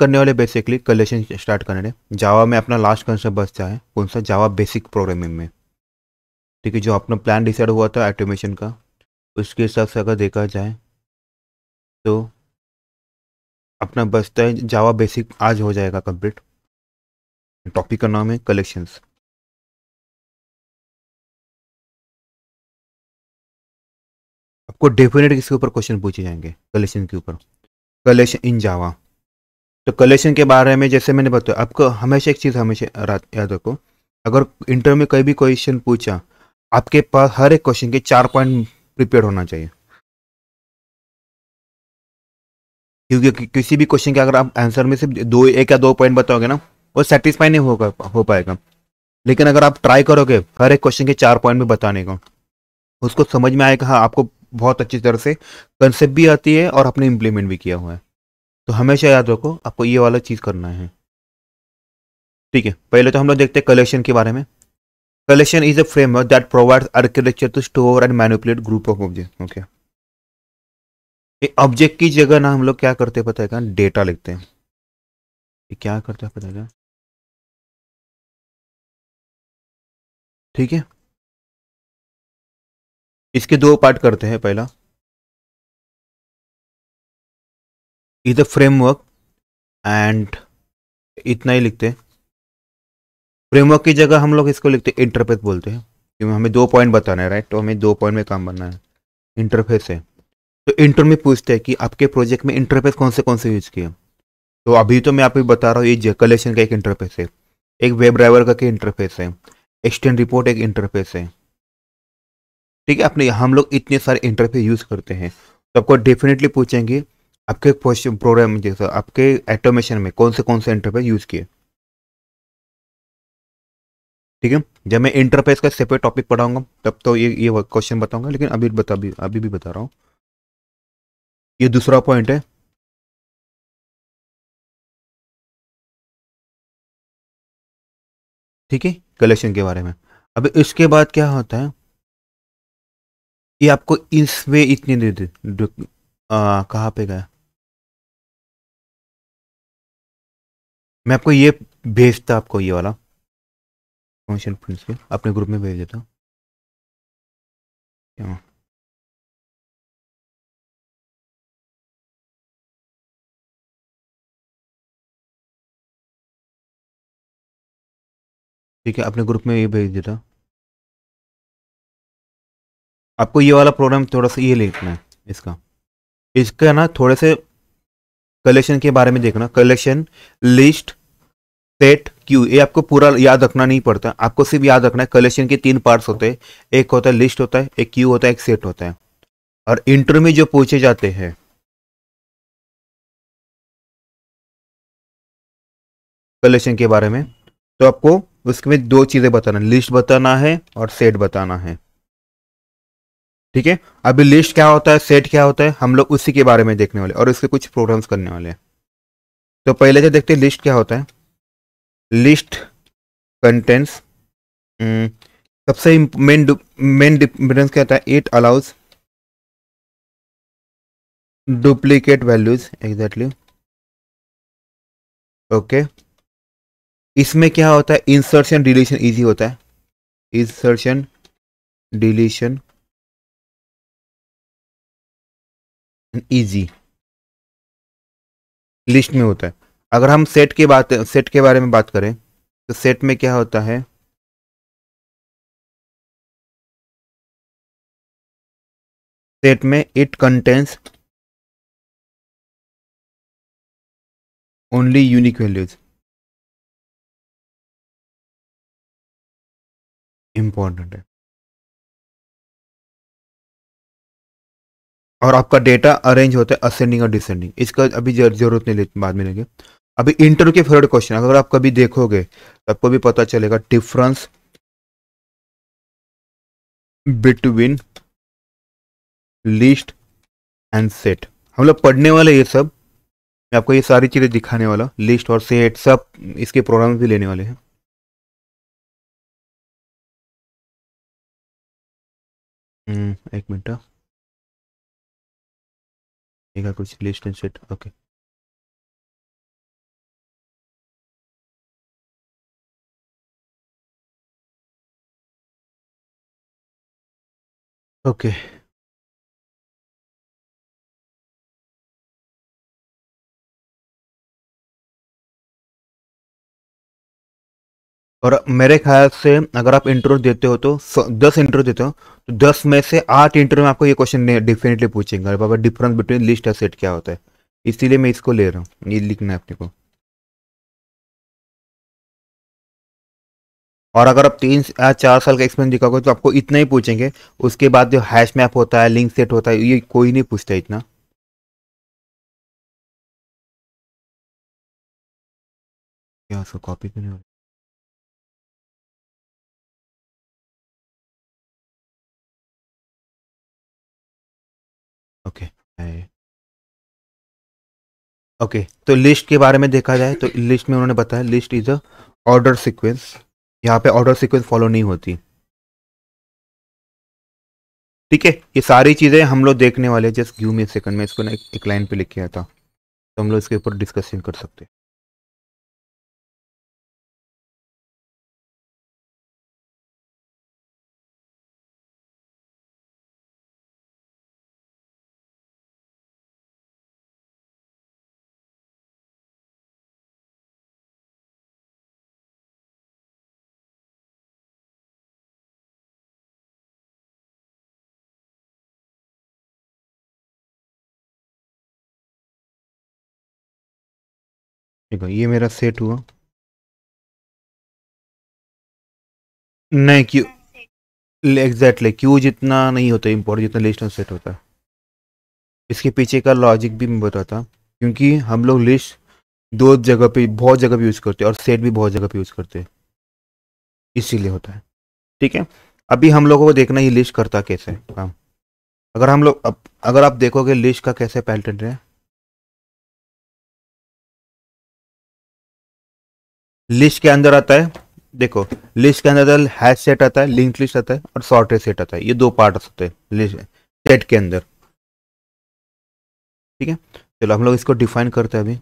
करने वाले basically collection start करने जावा में अपना लास्ट कंसेप्ट बचता है कौन सा जावा बेसिक प्रोग्रामिंग में ठीक है जो अपना प्लान डिसाइड हुआ था एटोमेशन का उसके हिसाब से अगर देखा जाए तो अपना बचता है जावा बेसिक आज हो जाएगा कंप्लीट टॉपिक का नाम है कलेक्शंस आपको डेफिनेट इसके ऊपर क्वेश्चन पूछे जाएंगे कलेक्शन के ऊपर कलेक्शन इन जावा तो कलेक्शन के बारे में जैसे मैंने बताया आपको हमेशा एक चीज़ हमेशा याद रखो अगर इंटरव्यू में कोई भी क्वेश्चन पूछा आपके पास हर एक क्वेश्चन के चार पॉइंट प्रिपेयर होना चाहिए क्योंकि किसी भी क्वेश्चन के अगर आप आंसर में सिर्फ दो एक या दो पॉइंट बताओगे ना वो सेटिस्फाई नहीं होगा हो पाएगा लेकिन अगर आप ट्राई करोगे हर एक क्वेश्चन के चार पॉइंट में बताने का उसको समझ में आएगा हाँ आपको बहुत अच्छी तरह से कंसेप्ट भी आती है और आपने इम्प्लीमेंट भी किया हुआ है तो हमेशा याद रखो आपको ये वाला चीज़ करना है ठीक है पहले तो हम लोग देखते हैं कलेक्शन के बारे में collection is a framework that provides architecture to store and manipulate group of object okay object की जगह ना हम लोग क्या करते हैं पता है क्या डेटा लिखते हैं ये क्या करते हैं पता है ठीक है इसके दो पार्ट करते हैं पहला इज अ फ्रेमवर्क एंड इतना ही लिखते हैं फ्रेमवर्क की जगह हम लोग इसको लिखते हैं इंटरफेस बोलते हैं क्योंकि हमें दो पॉइंट बताना है राइट तो हमें दो पॉइंट में काम बनना है इंटरफेस है तो इंटर में पूछते हैं कि आपके प्रोजेक्ट में इंटरफेस कौन से कौन से यूज किए तो अभी तो मैं आपको बता रहा हूँ ये कलेक्शन का एक इंटरफेस है एक वेब ड्राइवर का इंटरफेस है एक्सटेंड रिपोर्ट एक इंटरफेस है ठीक है अपने हम लोग इतने सारे इंटरफेस यूज़ करते हैं तो आपको डेफिनेटली पूछेंगे आपके प्रोग्राम जैसे आपके एटोमेशन में कौन से कौन से इंटरफेस यूज़ किए ठीक है जब मैं इंटरफेस का सेपरेट टॉपिक पढ़ाऊंगा तब तो ये ये क्वेश्चन बताऊंगा लेकिन अभी बता भी अभी भी बता रहा हूँ ये दूसरा पॉइंट है ठीक है कलेक्शन के बारे में अब इसके बाद क्या होता है ये आपको इसमें इतनी दे दे कहाँ पे गया मैं आपको ये भेजता आपको ये वाला फंक्शन प्रिंसिपल अपने ग्रुप में भेज देता क्या ठीक है अपने ग्रुप में ये भेज देता आपको ये वाला प्रोग्राम थोड़ा सा ये लिखना है इसका इसका ना थोड़े से कलेक्शन के बारे में देखना कलेक्शन लिस्ट सेट क्यू ये आपको पूरा याद रखना नहीं पड़ता आपको सिर्फ याद रखना है कलेक्शन के तीन पार्ट्स होते हैं एक होता है लिस्ट होता है एक क्यू होता है एक सेट होता है और इंटरव्यू में जो पूछे जाते हैं कलेक्शन के बारे में तो आपको उसमें दो चीज़ें बताना लिस्ट बताना है और सेट बताना है ठीक है अभी लिस्ट क्या होता है सेट क्या होता है हम लोग उसी के बारे में देखने वाले और उसके कुछ प्रोग्राम्स करने वाले हैं तो पहले से देखते हैं लिस्ट क्या होता है लिस्ट हम्म, कंटेंट्स सबसे मेन मेन डिफरेंस क्या होता है it allows duplicate values exactly okay इसमें क्या होता है इंसर्शन डिलीशन इजी होता है इंसर्शन डिलीशन ईजी लिस्ट में होता है अगर हम सेट की बात सेट के बारे में बात करें तो सेट में क्या होता है सेट में it contains only unique values important है और आपका डेटा अरेंज होता है असेंडिंग और डिसेंडिंग इसका अभी जरूरत नहीं लेते बाद में लेंगे अभी इंटर के फेवरेट क्वेश्चन अगर आप कभी देखोगे तो आपको भी पता चलेगा difference between list and set हम लोग पढ़ने वाले ये सब मैं आपको ये सारी चीज़ें दिखाने वाला लिस्ट और सेट सब इसके प्रोग्राम भी लेने वाले हैं हम्म, एक मिनट हाँ। Mega conciliation set. Okay. Okay. और मेरे ख्याल से अगर आप इंटरव्यू देते हो तो दस इंटरव्यू देते हो तो दस में से आठ इंटरव्यू में आपको ये क्वेश्चन डेफिनेटली पूछेंगे बाबा डिफरेंस बिटवीन लिस्ट और सेट क्या होता है इसीलिए मैं इसको ले रहा हूँ ये लिखना है अपने को और अगर आप तीन या चार साल का एक्सपीरियंस दिखाओगे तो आपको इतना ही पूछेंगे उसके बाद जो हैश मैप होता है लिंक सेट होता है ये कोई नहीं पूछता इतना कॉपी तो नहीं हो ओके okay, तो लिस्ट के बारे में देखा जाए तो लिस्ट में उन्होंने बताया list is a order sequence यहाँ पे ऑर्डर सीक्वेंस फॉलो नहीं होती ठीक है ये सारी चीज़ें हम लोग देखने वाले जस्ट ग्यू मे सेकंड में इसको ना एक, एक लाइन पे लिख किया था तो हम लोग इसके ऊपर डिस्कशन कर सकते हैं देखो ये मेरा सेट हुआ नहीं क्यू एग्जैक्टली क्यू जितना नहीं होता इम्पोर्ट जितना लिस्ट में सेट होता है इसके पीछे का लॉजिक भी मैं बताता क्योंकि हम लोग लिस्ट दो जगह पे बहुत जगह पे यूज़ करते हैं और सेट भी बहुत जगह पे यूज़ करते हैं इसीलिए होता है ठीक है अभी हम लोगों को देखना ही लिस्ट करता कैसे काम हाँ। अगर हम लोग अगर आप देखोगे लिस्ट का कैसे पैटर्न है लिस्ट के अंदर आता है देखो लिस्ट के अंदर हैश सेट आता है लिंक लिस्ट आता है और सॉर्टेड सेट आता है ये दो पार्ट होते हैं लिस्ट सेट के अंदर ठीक है चलो हम लोग इसको डिफाइन करते हैं अभी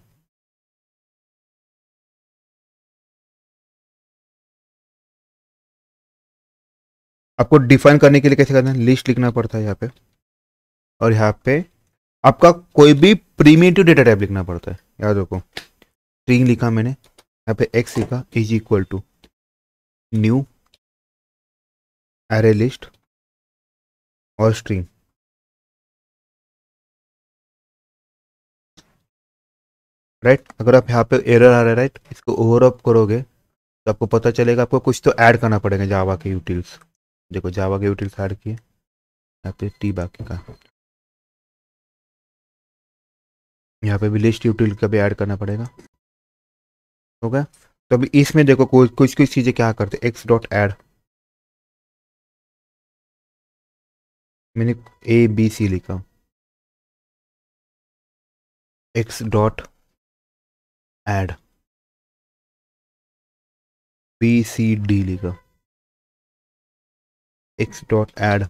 आपको डिफाइन करने के लिए कैसे करना है लिस्ट लिखना पड़ता है यहाँ पे और यहाँ पे आपका कोई भी प्रीमेटिव डेटा टाइप लिखना पड़ता है याद रखो स्ट्रिंग लिखा मैंने यहाँ पे एक्स का is equal to new array list और स्ट्रिंग राइट अगर आप यहाँ पे एरर आ रहा है राइट इसको ओवर करोगे तो आपको पता चलेगा आपको कुछ तो ऐड करना पड़ेगा जावा के यूटिल्स देखो जावा के यूटिल्स ऐड किए यहाँ पे टी बाकी का यहाँ पे भी लिस्ट यूटिल का भी ऐड करना पड़ेगा हो गया तो अभी इसमें देखो कुछ कुछ कुछ चीज़ें क्या करते एक्स डॉट एड मैंने ए बी सी लिखा X dot add B C D लिखा X dot add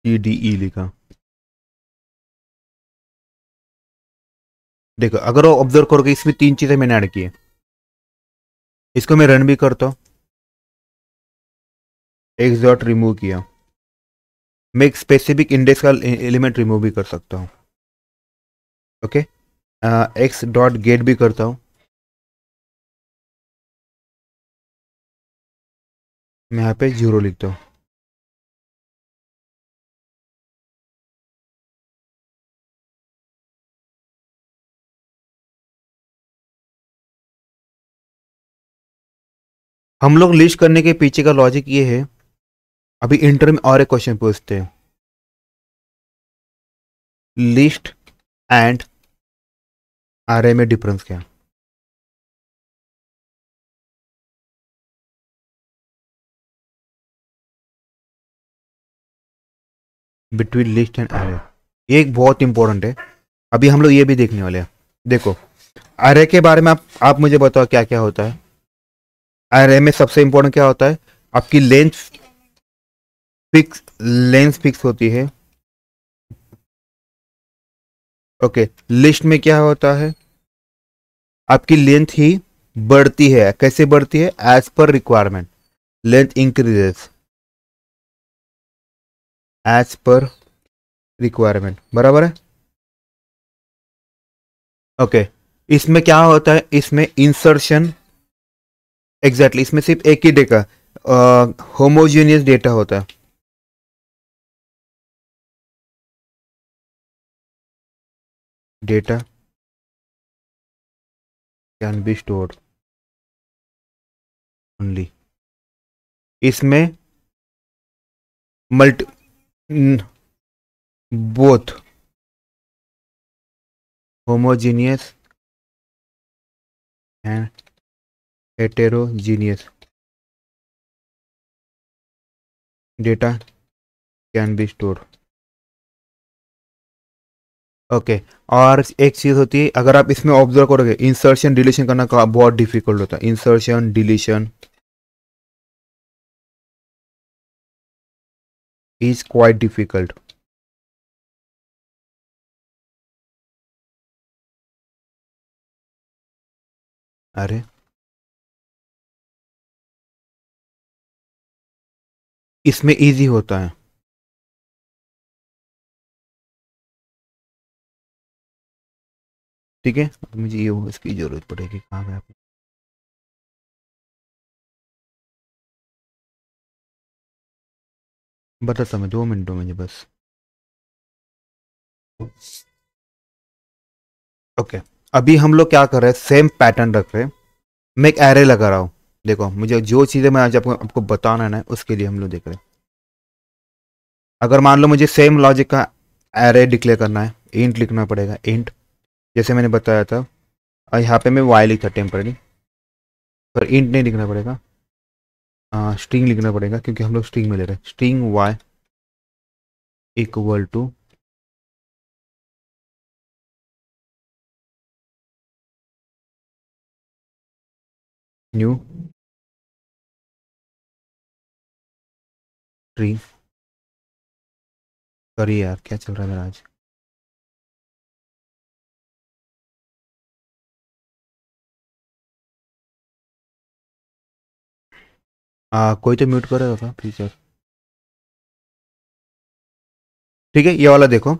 C D E लिखा देखो अगर वो ऑब्जर्व करोगे इसमें तीन चीज़ें मैंने ऐड की है इसको मैं रन भी करता हूँ एक्स डॉट रिमूव किया मैं एक स्पेसिफिक इंडेक्स का एलिमेंट e- रिमूव भी कर सकता हूँ ओके एक्स डॉट गेट भी करता हूँ मैं यहाँ पे जीरो लिखता हूँ हम लोग लिस्ट करने के पीछे का लॉजिक ये है अभी इंटर में और एक क्वेश्चन पूछते हैं लिस्ट एंड आरए में डिफरेंस क्या बिटवीन लिस्ट एंड एरे ये एक बहुत इंपॉर्टेंट है अभी हम लोग ये भी देखने वाले हैं देखो एरे के बारे में आप आप मुझे बताओ क्या क्या होता है आर में सबसे इम्पोर्टेंट क्या होता है आपकी लेंथ फिक्स लेंथ फिक्स होती है ओके लिस्ट में क्या होता है आपकी लेंथ ही बढ़ती है कैसे बढ़ती है as per requirement length increases as per requirement बराबर है ओके okay, इसमें क्या होता है इसमें इंसर्शन एग्जैक्टली exactly, इसमें सिर्फ एक ही डेटा होमोजीनियस डेटा होता है data can be stored only इसमें मल्ट both homogeneous and heterogeneous data can be stored okay okay. और एक चीज़ होती है अगर आप इसमें ऑब्जर्व करोगे इंसर्शन डिलीशन करना का बहुत डिफिकल्ट होता है insertion deletion is quite difficult अरे इसमें ईजी होता है ठीक है अब मुझे ये वो इसकी ज़रूरत पड़ेगी कहाँ है आपको बताता मैं दो मिनटों में बस ओके okay. अभी हम लोग क्या कर रहे हैं सेम पैटर्न रख रहे हैं मैं एक एरे लगा रहा हूँ देखो मुझे जो चीज़ें मैं आज आपको आपको बताना है उसके लिए हम लोग देख रहे हैं अगर मान लो मुझे सेम लॉजिक का एरे डिक्लेयर करना है इंट लिखना पड़ेगा इंट जैसे मैंने बताया था और यहाँ पे मैं वाई लिखा टेम्पररी पर इंट नहीं लिखना पड़ेगा आ, हाँ, स्ट्रिंग लिखना पड़ेगा क्योंकि हम लोग स्ट्रिंग में ले रहे हैं string Y equal to new try करिए यार क्या चल रहा है मेरा आज आ, कोई तो म्यूट कर रहा था प्लीज यार ठीक है ये वाला देखो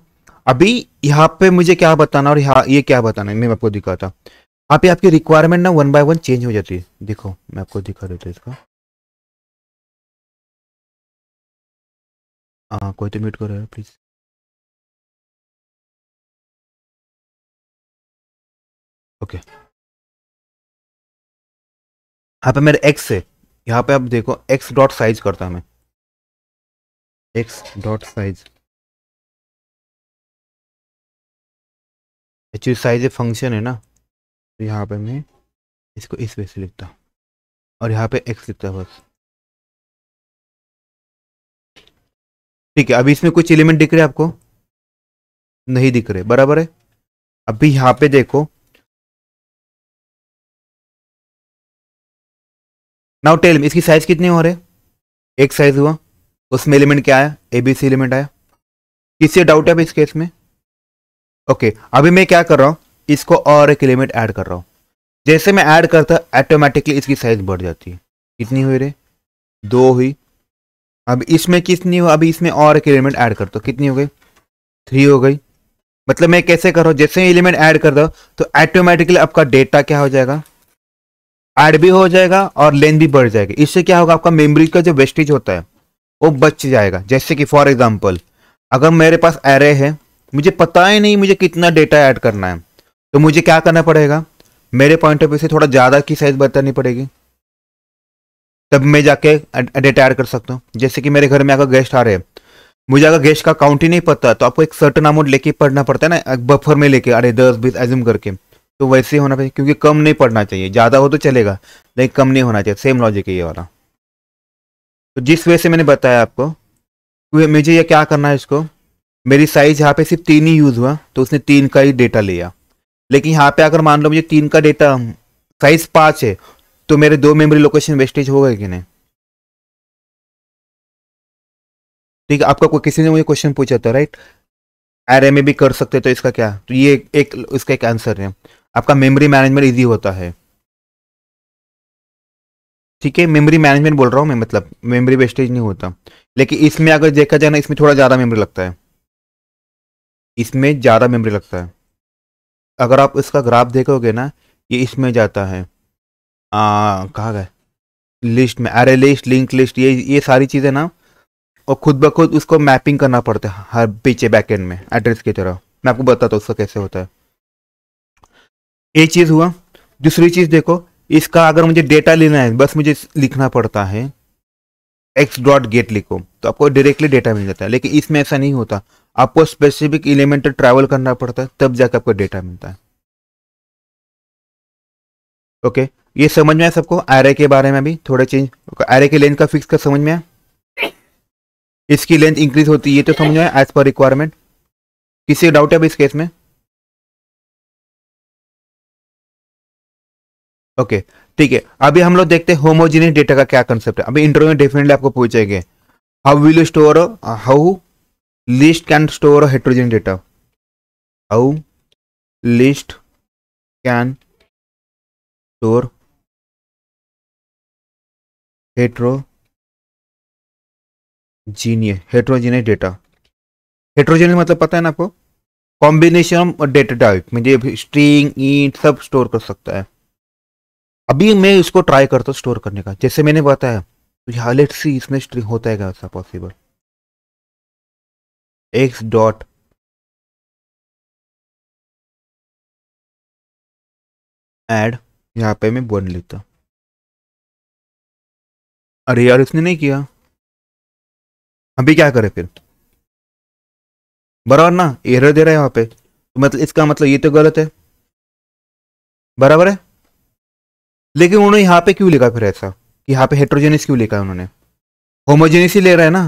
अभी यहाँ पे मुझे क्या बताना और यहाँ ये क्या बताना है मैं आपको दिखाता आप ये आपकी रिक्वायरमेंट ना वन बाय वन चेंज हो जाती है देखो मैं आपको दिखा देता हूँ इसका हाँ कोई तो म्यूट करो यार प्लीज़ ओके यहाँ पे मेरे एक्स है यहाँ पे आप देखो एक्स डॉट साइज करता है मैं X dot size actually size function है ना तो यहाँ पे मैं इसको इस वे से लिखता और यहाँ पे एक्स लिखता है बस ठीक है अभी इसमें कुछ एलिमेंट दिख रहे आपको नहीं दिख रहे बराबर है अभी यहां पे देखो नाउ टेल मी इसकी साइज कितनी हो रहे एक साइज हुआ उसमें एलिमेंट क्या आया ए बी सी एलिमेंट आया किससे डाउट है अब इस केस में ओके अभी मैं क्या कर रहा हूं इसको और एक एलिमेंट ऐड कर रहा हूं जैसे मैं ऐड करता ऑटोमेटिकली इसकी साइज बढ़ जाती है कितनी हुई रे दो हुई अब इसमें कितनी हो अभी इसमें और एक एलिमेंट ऐड कर दो कितनी हो गई थ्री हो गई मतलब मैं कैसे कर रहा ही जैसे एलिमेंट ऐड कर दो तो ऑटोमेटिकली आपका डेटा क्या हो जाएगा ऐड भी हो जाएगा और लेंथ भी बढ़ जाएगी इससे क्या होगा आपका मेमोरी का जो वेस्टेज होता है वो बच जाएगा जैसे कि फॉर एग्जाम्पल अगर मेरे पास एरे है मुझे पता ही नहीं मुझे कितना डेटा ऐड करना है तो मुझे क्या करना पड़ेगा मेरे पॉइंट ऑफ व्यू से थोड़ा ज़्यादा की साइज़ बतानी पड़ेगी तब मैं जाके रिटायर कर सकता हूँ जैसे कि मेरे घर में अगर गेस्ट आ रहे हैं मुझे अगर गेस्ट का काउंट ही नहीं पता तो आपको एक सर्टन अमाउंट लेके पढ़ना पड़ता है ना एक बफर में लेके अरे दस बीस एज्यूम करके तो वैसे ही होना चाहिए क्योंकि कम नहीं पढ़ना चाहिए ज़्यादा हो तो चलेगा लेकिन कम नहीं होना चाहिए सेम लॉजिक है ये वाला तो जिस वजह से मैंने बताया आपको मुझे ये क्या करना है इसको मेरी साइज यहाँ पे सिर्फ तीन ही यूज़ हुआ तो उसने तीन का ही डेटा लिया लेकिन यहाँ पे अगर मान लो मुझे तीन का डेटा साइज पाँच है तो मेरे दो मेमोरी लोकेशन वेस्टेज हो गए कि नहीं ठीक है आपका कोई किसी ने मुझे क्वेश्चन पूछा था राइट एरे में भी कर सकते तो इसका क्या तो ये एक इसका एक आंसर है आपका मेमोरी मैनेजमेंट इजी होता है ठीक है मेमोरी मैनेजमेंट बोल रहा हूँ मैं मतलब मेमोरी वेस्टेज नहीं होता लेकिन इसमें अगर देखा जाए ना इसमें थोड़ा ज़्यादा मेमोरी लगता है इसमें ज़्यादा मेमोरी लगता है अगर आप इसका ग्राफ देखोगे ना ये इसमें जाता है हाँ, कहा गए लिस्ट में अरे लिस्ट लिंक लिस्ट ये ये सारी चीज़ें ना और खुद ब खुद उसको मैपिंग करना पड़ता है हर पीछे बैकेंड में एड्रेस की तरह मैं आपको बताता हूँ उसका कैसे होता है एक चीज़ हुआ दूसरी चीज़ देखो इसका अगर मुझे डेटा लेना है बस मुझे लिखना पड़ता है एक्स डॉट गेट लिखो तो आपको डायरेक्टली डेटा मिल जाता है लेकिन इसमें ऐसा नहीं होता आपको स्पेसिफिक एलिमेंट ट्रैवल करना पड़ता है तब जाकर आपको डेटा मिलता है ओके okay? ये समझ में है सबको एरे के बारे में भी थोड़ा चेंज एरे की लेंथ का फिक्स का समझ में आया इसकी लेंथ इंक्रीज होती है तो समझ में एज पर रिक्वायरमेंट किसी डाउट है अभी इस केस में ओके ठीक है अभी हम लोग देखते हैं होमोजीनियस डेटा का क्या कंसेप्ट है अभी इंटरव्यू में डेफिनेटली आपको पूछेंगे how will you store how list can store heterogeneous data how list can store heterogeneous heterogeneous data heterogeneous मतलब पता है ना आपको कॉम्बिनेशन डेटा टाइप मुझे स्ट्रिंग ईट सब स्टोर कर सकता है अभी मैं इसको ट्राई करता हूँ स्टोर करने का जैसे मैंने बताया तो लेट सी इसमें स्ट्रिंग होता है ऐसा पॉसिबल एक्स डॉट एड यहाँ पे मैं बोल लेता अरे यार इसने नहीं किया अभी क्या करें फिर बराबर ना एरर दे रहा है वहां पे तो मतलब इसका मतलब ये तो गलत है बराबर है लेकिन उन्होंने यहां पे क्यों लिखा फिर ऐसा कि यहां पे हेट्रोजेनिस क्यों लिखा है उन्होंने होमोजेनिस ही ले रहा है ना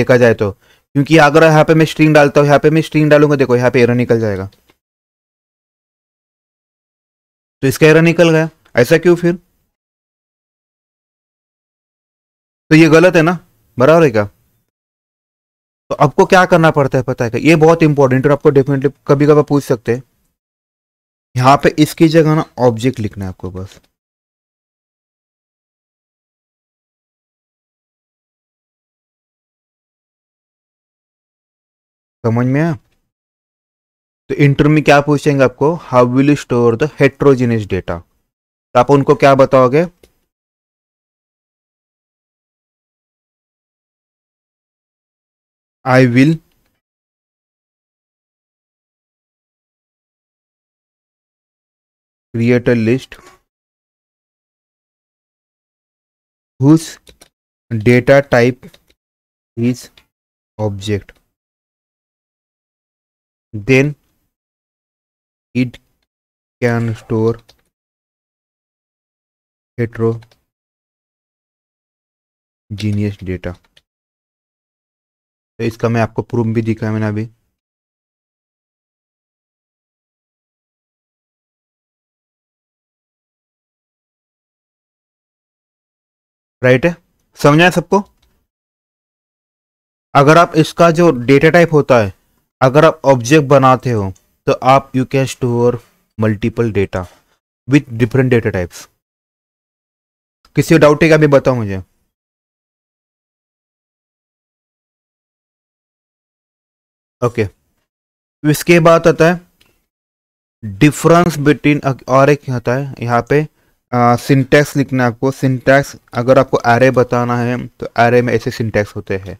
देखा जाए तो क्योंकि अगर यहां पे मैं स्ट्रिंग डालता हूं यहां पे मैं स्ट्रिंग डालूंगा देखो यहां पे एरर निकल जाएगा तो इसका एरर निकल गया ऐसा क्यों फिर तो ये गलत है ना बराबर है क्या तो आपको क्या करना पड़ता है पता है क्या ये बहुत इंपॉर्टेंट और आपको डेफिनेटली कभी कभी पूछ सकते हैं यहां पे इसकी जगह ना ऑब्जेक्ट लिखना है आपको बस समझ में तो इंटर में क्या पूछेंगे आपको how will store the heterogeneous data तो आप उनको क्या बताओगे I will create a list whose data type is object then it can store heterogeneous data तो इसका मैं आपको प्रूफ भी दिखा मैंने अभी राइट है समझाए सबको अगर आप इसका जो डेटा टाइप होता है अगर आप ऑब्जेक्ट बनाते हो तो आप you can store multiple data with different data types किसी डाउट है क्या भी बताओ मुझे ओके okay. तो इसके बाद आता है डिफरेंस बिटवीन और एक होता है यहाँ पे सिंटैक्स लिखना है आपको सिंटैक्स अगर आपको एरे बताना है तो एरे में ऐसे सिंटैक्स होते हैं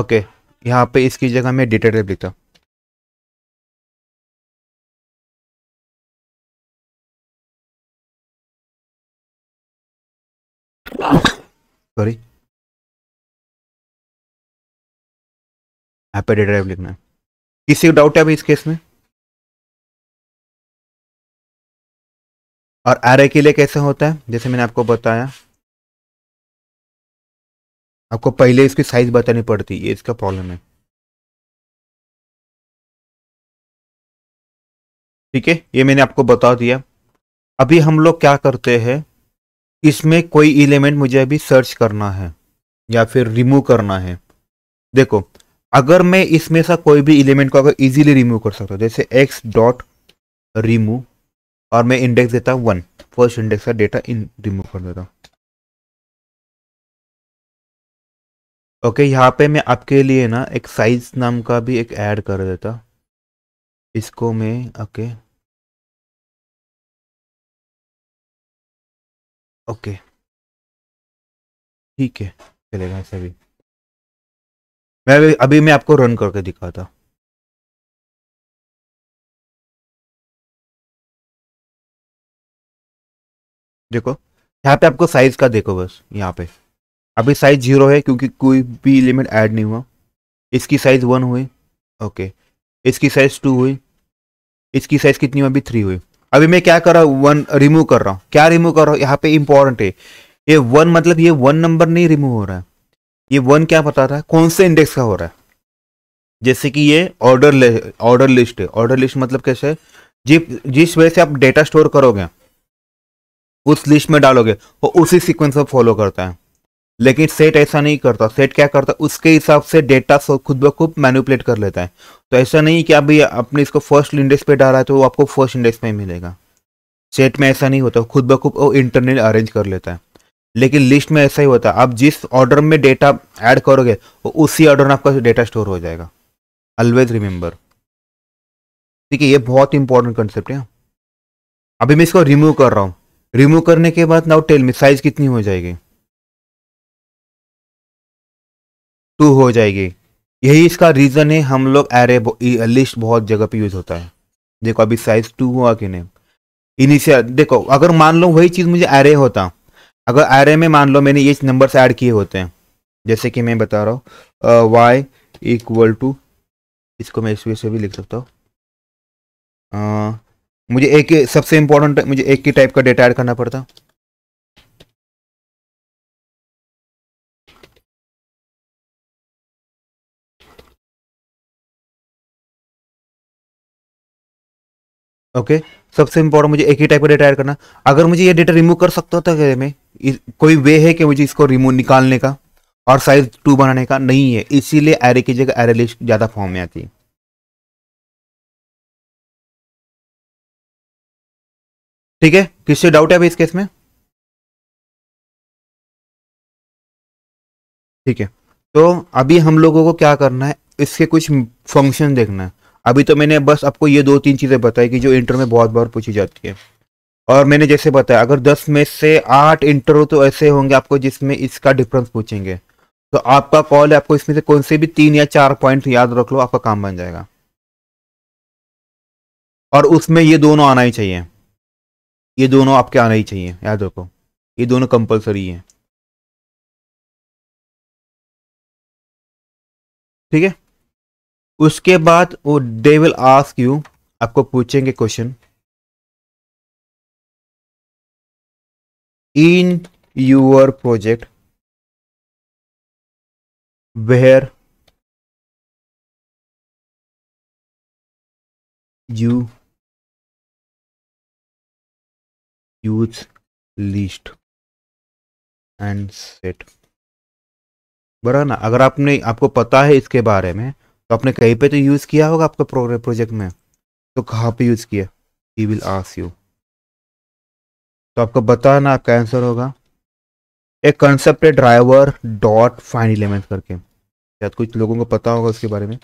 ओके okay. यहाँ पे इसकी जगह मैं डेटा टाइप लिखता हूँ सॉरी यहाँ पे ड्राइव लिखना है किसी को डाउट है अभी इस केस में और एरे के लिए कैसे होता है जैसे मैंने आपको बताया आपको पहले इसकी साइज बतानी पड़ती ये इसका प्रॉब्लम है ठीक है ये मैंने आपको बता दिया अभी हम लोग क्या करते हैं इसमें कोई एलिमेंट मुझे अभी सर्च करना है या फिर रिमूव करना है देखो अगर मैं इसमें से कोई भी एलिमेंट को अगर इजीली रिमूव कर सकता हूँ जैसे एक्स डॉट रिमूव और मैं इंडेक्स देता हूँ वन फर्स्ट इंडेक्स का डेटा इन रिमूव कर देता हूँ ओके okay, यहाँ पे मैं आपके लिए ना एक साइज नाम का भी एक ऐड कर देता इसको मैं ओके ओके ठीक है चलेगा ऐसा भी मैं अभी, अभी मैं आपको रन करके दिखाता देखो यहाँ पे आपको साइज का देखो बस यहाँ पे अभी साइज जीरो है क्योंकि कोई भी एलिमेंट ऐड नहीं हुआ इसकी साइज वन हुई ओके इसकी साइज टू हुई इसकी साइज कितनी हुई अभी थ्री हुई अभी मैं क्या कर रहा हूँ वन रिमूव कर रहा हूँ क्या रिमूव कर रहा हूँ यहाँ पे इंपॉर्टेंट है ये वन मतलब ये वन नंबर नहीं रिमूव हो रहा है ये वन क्या बता रहा है कौन से इंडेक्स का हो रहा है जैसे कि ये ऑर्डर ऑर्डर लिस्ट है ऑर्डर लिस्ट मतलब कैसे जि, जिस वजह से आप डेटा स्टोर करोगे उस लिस्ट में डालोगे और उसी सीक्वेंस में फॉलो करता है लेकिन सेट ऐसा नहीं करता सेट क्या करता है उसके हिसाब से डेटा खुद ब खुद मैनिपुलेट कर लेता है तो ऐसा नहीं कि अभी आपने इसको फर्स्ट इंडेक्स पे डाला है तो वो आपको फर्स्ट इंडेक्स में मिलेगा सेट में ऐसा नहीं होता खुद ब खुद वो इंटरनल अरेंज कर लेता है लेकिन लिस्ट में ऐसा ही होता है आप जिस ऑर्डर में डेटा ऐड करोगे वो उसी ऑर्डर में आपका डेटा स्टोर हो जाएगा ऑलवेज रिमेंबर ठीक है ये बहुत इंपॉर्टेंट कंसेप्ट है अभी मैं इसको रिमूव कर रहा हूँ रिमूव करने के बाद नाउ टेल में साइज कितनी हो जाएगी टू हो जाएगी यही इसका रीज़न है हम लोग एरे लिस्ट बहुत जगह पे यूज़ होता है देखो अभी साइज टू हुआ कि नहीं इनिशियल देखो अगर मान लो वही चीज़ मुझे एरे होता अगर आर में मान लो मैंने ये नंबर से ऐड किए होते हैं जैसे कि मैं बता रहा हूँ वाई इक्वल टू इसको मैं इस वे से भी लिख सकता हूँ मुझे एक सबसे इम्पोर्टेंट मुझे एक ही टाइप का डेटा ऐड करना पड़ता ओके okay. सबसे इम्पोर्टेंट मुझे एक ही टाइप का डेटा ऐड करना अगर मुझे ये डेटा रिमूव कर सकता था तो क्या मैं कोई वे है कि मुझे इसको रिमूव निकालने का और साइज टू बनाने का नहीं है इसीलिए एरे की जगह एरे लिस्ट ज़्यादा फॉर्म में आती है ठीक है किससे डाउट है अभी इस केस में ठीक है तो अभी हम लोगों को क्या करना है इसके कुछ फंक्शन देखना है अभी तो मैंने बस आपको ये दो तीन चीज़ें बताई कि जो इंटर में बहुत बार पूछी जाती है और मैंने जैसे बताया अगर दस में से आठ इंटरव्यू तो ऐसे होंगे आपको जिसमें इसका डिफरेंस पूछेंगे तो आपका कॉल है आपको इसमें से कौन से भी तीन या चार पॉइंट याद रख लो आपका काम बन जाएगा और उसमें ये दोनों आना ही चाहिए ये दोनों आपके आना ही चाहिए याद रखो ये दोनों कंपलसरी है ठीक है उसके बाद वो दे विल आस्क यू आपको पूछेंगे question in your project where you use list and set बड़ा ना अगर आपने आपको पता है इसके बारे में तो आपने कहीं पे तो यूज़ किया होगा आपका प्रोजेक्ट में तो कहाँ पे यूज़ किया ही विल आस यू तो आपको बताना आपका आंसर होगा एक कंसेप्ट है ड्राइवर डॉट फाइन एलिमेंट करके शायद कुछ लोगों को पता होगा उसके बारे में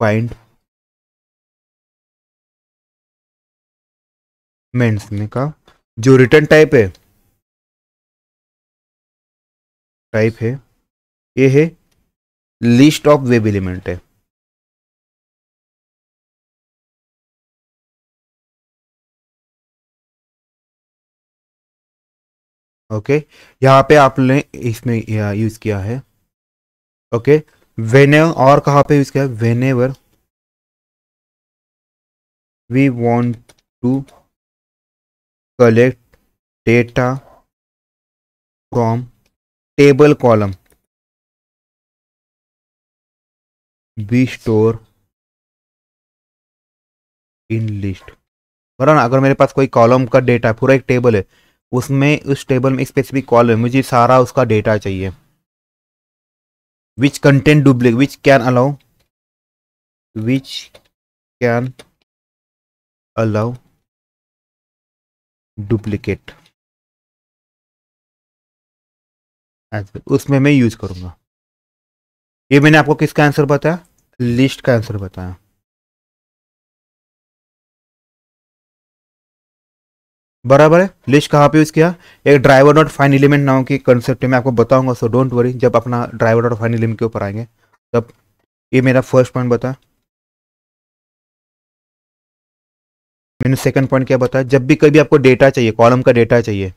फाइंड मेंस में का जो रिटर्न टाइप है टाइप है ये है लिस्ट ऑफ वेब एलिमेंट है ओके okay. यहाँ पे आपने इसमें यूज किया है ओके okay. वेने और कहाँ पे यूज किया है whenever we want to collect data from table column be store in list ना अगर मेरे पास कोई कॉलम का डेटा है पूरा एक टेबल है उसमें उस टेबल में स्पेसिफिक कॉलम है मुझे सारा उसका डेटा चाहिए विच कंटेंट डुप्लिक which can allow which can allow duplicate उसमें मैं यूज करूँगा ये मैंने आपको किसका आंसर बताया लिस्ट का आंसर बताया बराबर है लिस्ट कहाँ पे यूज़ किया एक ड्राइवर डॉट फाइन एलिमेंट नाम के कंसेप्ट में आपको बताऊंगा सो डोंट वरी जब अपना ड्राइवर डॉट फाइन एलिमेंट के ऊपर आएंगे तब ये मेरा फर्स्ट पॉइंट बताया मैंने सेकंड पॉइंट क्या बताया जब भी कभी आपको डेटा चाहिए कॉलम का डेटा चाहिए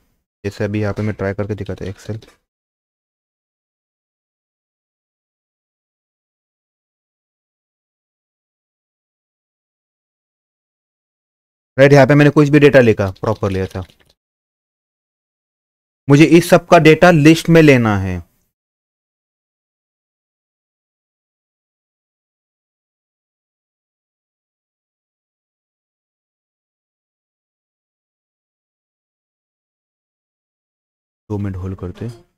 जैसे अभी यहाँ पे मैं ट्राई करके दिखाता एक्सेल राइट यहाँ पे मैंने कुछ भी डेटा लिखा प्रॉपर लिया था मुझे इस सब का डेटा लिस्ट में लेना है दो मिनट होल्ड करते हैं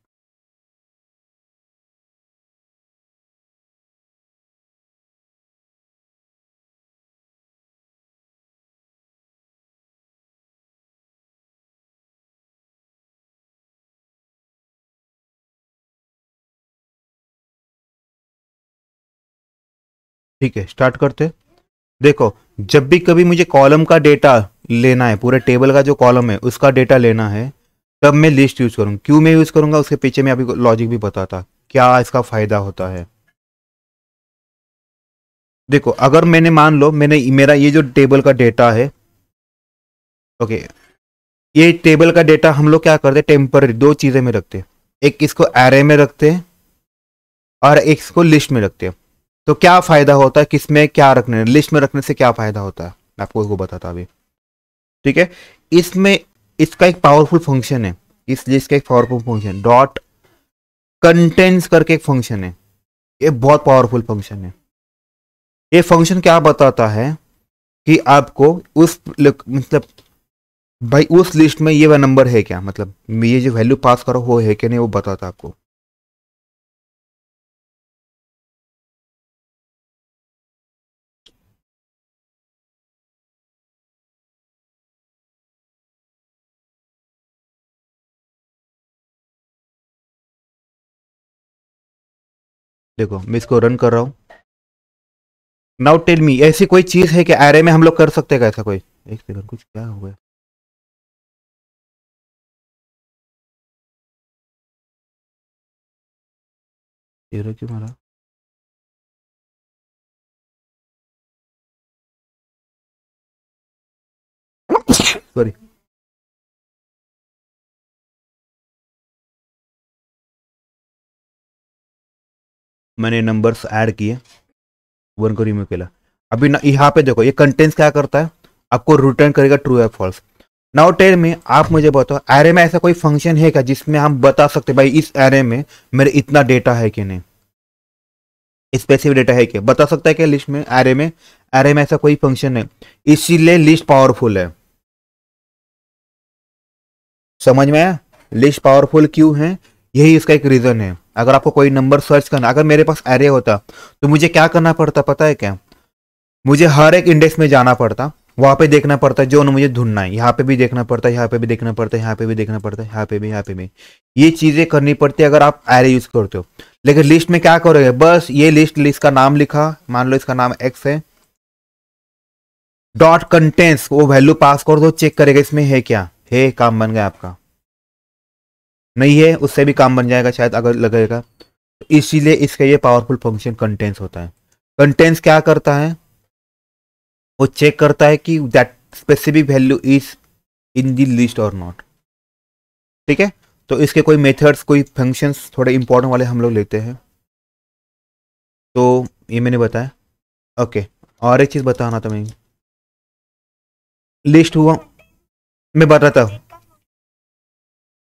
ठीक है स्टार्ट करते देखो जब भी कभी मुझे कॉलम का डेटा लेना है पूरे टेबल का जो कॉलम है उसका डेटा लेना है तब मैं लिस्ट यूज़ करूँ क्यों मैं यूज़ करूंगा उसके पीछे मैं अभी लॉजिक भी बताता क्या इसका फ़ायदा होता है देखो अगर मैंने मान लो मैंने मेरा ये जो टेबल का डेटा है ओके ये टेबल का डेटा हम लोग क्या करते टेम्पररी दो चीज़ें में रखते एक इसको एरे में रखते और एक इसको लिस्ट में रखते हैं तो क्या फ़ायदा होता है किस में क्या रखने लिस्ट में रखने से क्या फ़ायदा होता है मैं आपको उसको बताता अभी ठीक है इसमें इसका एक पावरफुल फंक्शन है इस लिस्ट का एक पावरफुल फंक्शन डॉट कंटेंट्स करके एक फंक्शन है ये बहुत पावरफुल फंक्शन है ये फंक्शन क्या बताता है कि आपको उस मतलब भाई उस लिस्ट में ये वह नंबर है क्या मतलब ये जो वैल्यू पास करो वो है क्या नहीं वो बताता आपको देखो मैं इसको रन कर रहा हूँ नाउ टेल मी ऐसी कोई चीज है कि एरे में हम लोग कर सकते हैं ऐसा कोई एक सेकंड कुछ क्या हो गया क्यों मारा सॉरी मैंने नंबर्स ऐड किए वन को रिमूव किया अभी न, यहाँ पे देखो ये कंटेंट्स क्या करता है आपको रिटर्न करेगा ट्रू या फॉल्स नाउ टेल में आप मुझे बताओ एरे में ऐसा कोई फंक्शन है क्या जिसमें हम बता सकते भाई इस एरे में मेरे इतना डेटा है कि नहीं स्पेसिफिक डेटा है क्या बता सकता है क्या लिस्ट में एरे में एरे में ऐसा कोई फंक्शन है इसीलिए लिस्ट पावरफुल है समझ में आया लिस्ट पावरफुल क्यों है यही इसका एक रीजन है अगर आपको कोई नंबर सर्च करना अगर मेरे पास एरे होता तो मुझे क्या करना पड़ता पता है क्या मुझे हर एक इंडेक्स में जाना पड़ता वहां पे देखना पड़ता है जो मुझे ढूंढना है यहाँ पे भी देखना पड़ता है यहाँ पे भी देखना पड़ता है यहाँ पे भी देखना पड़ता है यहाँ पे भी यहाँ पे भी ये चीज़ें करनी पड़ती है अगर आप एरे यूज़ करते हो लेकिन लिस्ट में क्या करोगे बस ये लिस्ट लिस्ट का नाम लिखा मान लो इसका नाम एक्स है डॉट कंटेंट्स वो वैल्यू पास कर दो चेक करेगा इसमें है क्या है काम बन गया आपका नहीं है उससे भी काम बन जाएगा शायद अगर लगेगा तो इसीलिए इसका ये पावरफुल फंक्शन कंटेंस होता है कंटेंस क्या करता है वो चेक करता है कि that specific value is in the list और नॉट ठीक है तो इसके कोई मेथड्स कोई फंक्शंस थोड़े इंपॉर्टेंट वाले हम लोग लेते हैं तो ये मैंने बताया ओके और एक चीज़ बताना था मैं लिस्ट हुआ मैं बताता हूँ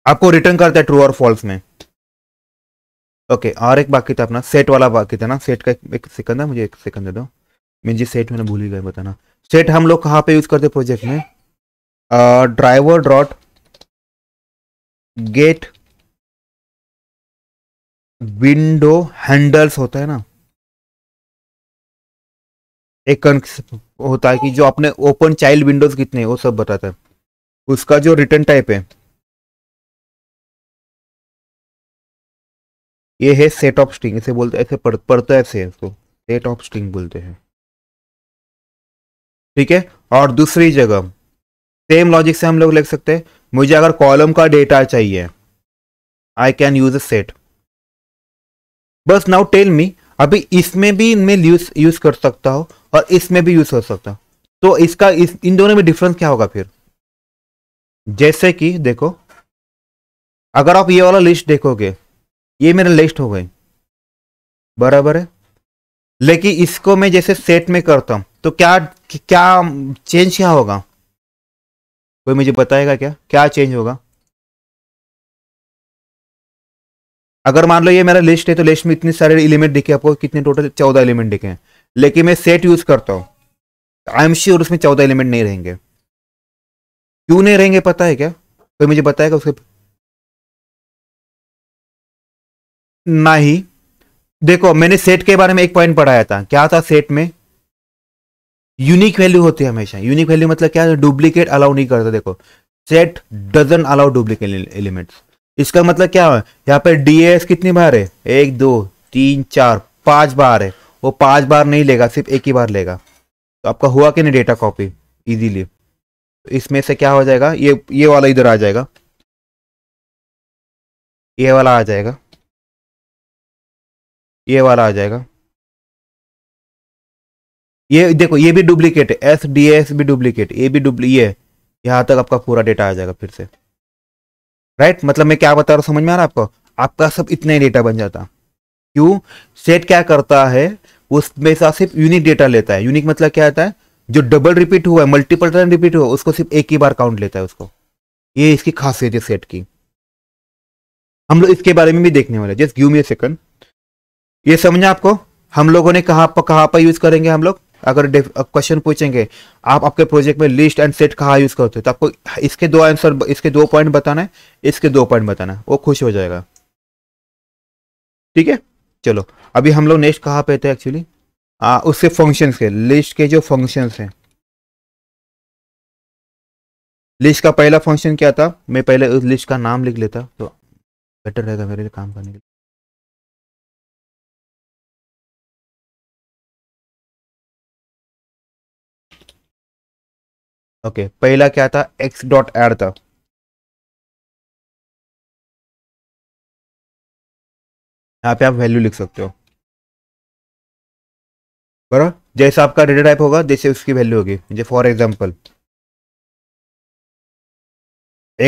आपको रिटर्न करता है ट्रू और फॉल्स में ओके okay, और एक बाकी था अपना सेट वाला बाकी था ना सेट का एक, सेकंड है मुझे एक सेकंड दे दो मैं जी सेट मैंने भूल ही गए बताना सेट हम लोग कहाँ पे यूज करते प्रोजेक्ट में driver dot get window handles होता है ना एक होता है कि जो अपने ओपन चाइल्ड विंडोज कितने वो सब बताता है उसका जो रिटर्न टाइप है ये है सेट ऑफ स्ट्रिंग इसे बोलते ऐसे पढ़ पढ़ता ऐसे है इसको सेट ऑफ स्ट्रिंग बोलते हैं ठीक है और दूसरी जगह सेम लॉजिक से हम लोग लिख सकते हैं मुझे अगर कॉलम का डेटा चाहिए I can use a set बस नाउ टेल मी अभी इसमें भी मैं यूज यूज कर सकता हूं और इसमें भी यूज कर सकता हूं तो इसका इस इन दोनों में डिफरेंस क्या होगा फिर जैसे कि देखो अगर आप ये वाला लिस्ट देखोगे ये मेरा लिस्ट हो गई बराबर है लेकिन इसको मैं जैसे सेट में करता हूँ तो क्या क्या चेंज क्या होगा कोई मुझे बताएगा क्या क्या चेंज होगा अगर मान लो ये मेरा लिस्ट है तो लिस्ट में इतने सारे एलिमेंट दिखे आपको कितने टोटल चौदह एलिमेंट दिखे हैं लेकिन मैं सेट यूज करता हूँ आई एम श्योर उसमें चौदह एलिमेंट नहीं रहेंगे क्यों नहीं रहेंगे पता है क्या कोई मुझे बताएगा उसके नहीं देखो मैंने सेट के बारे में एक पॉइंट पढ़ाया था क्या था सेट में यूनिक वैल्यू होती है हमेशा यूनिक वैल्यू मतलब क्या है डुप्लीकेट अलाउ नहीं करता देखो set doesn't allow duplicate elements इसका मतलब क्या है यहाँ पे एस कितनी बार है एक दो तीन चार पांच बार है वो पांच बार नहीं लेगा सिर्फ एक ही बार लेगा तो आपका हुआ कि नहीं डेटा कॉपी इजीली तो इसमें से क्या हो जाएगा ये ये वाला इधर आ जाएगा ये वाला आ जाएगा ये वाला आ जाएगा ये देखो ये भी डुप्लीकेट है एस डी एस भी डुप्लीकेट ये भी डुप्ली ये यहाँ तक आपका पूरा डेटा आ जाएगा फिर से राइट मतलब मैं क्या बता रहा हूँ समझ में आ रहा है आपको आपका सब इतना ही डेटा बन जाता क्यों सेट क्या करता है उसमें से सिर्फ यूनिक डेटा लेता है यूनिक मतलब क्या होता है जो डबल रिपीट हुआ है मल्टीपल टाइम रिपीट हुआ उसको सिर्फ एक ही बार काउंट लेता है उसको ये इसकी खासियत है सेट की हम लोग इसके बारे में भी देखने वाले जस्ट गिव मी सेकंड ये समझना आपको हम लोगों ने कहाँ पर कहा पर यूज करेंगे हम लोग अगर क्वेश्चन पूछेंगे आप आपके प्रोजेक्ट में लिस्ट एंड सेट कहाँ यूज करते हो तो आपको इसके दो आंसर इसके दो पॉइंट बताना है इसके दो पॉइंट बताना है वो खुश हो जाएगा ठीक है चलो अभी हम लोग नेक्स्ट कहाँ पे थे एक्चुअली उसके फंक्शंस के लिस्ट के जो फंक्शंस हैं लिस्ट का पहला फंक्शन क्या था मैं पहले उस लिस्ट का नाम लिख लेता तो बेटर रहेगा मेरे लिए काम करने के लिए ओके okay, पहला क्या था एक्स डॉट एड था यहाँ पे आप वैल्यू लिख सकते हो बराबर जैसा आपका डेटा टाइप होगा जैसे उसकी वैल्यू होगी जैसे for example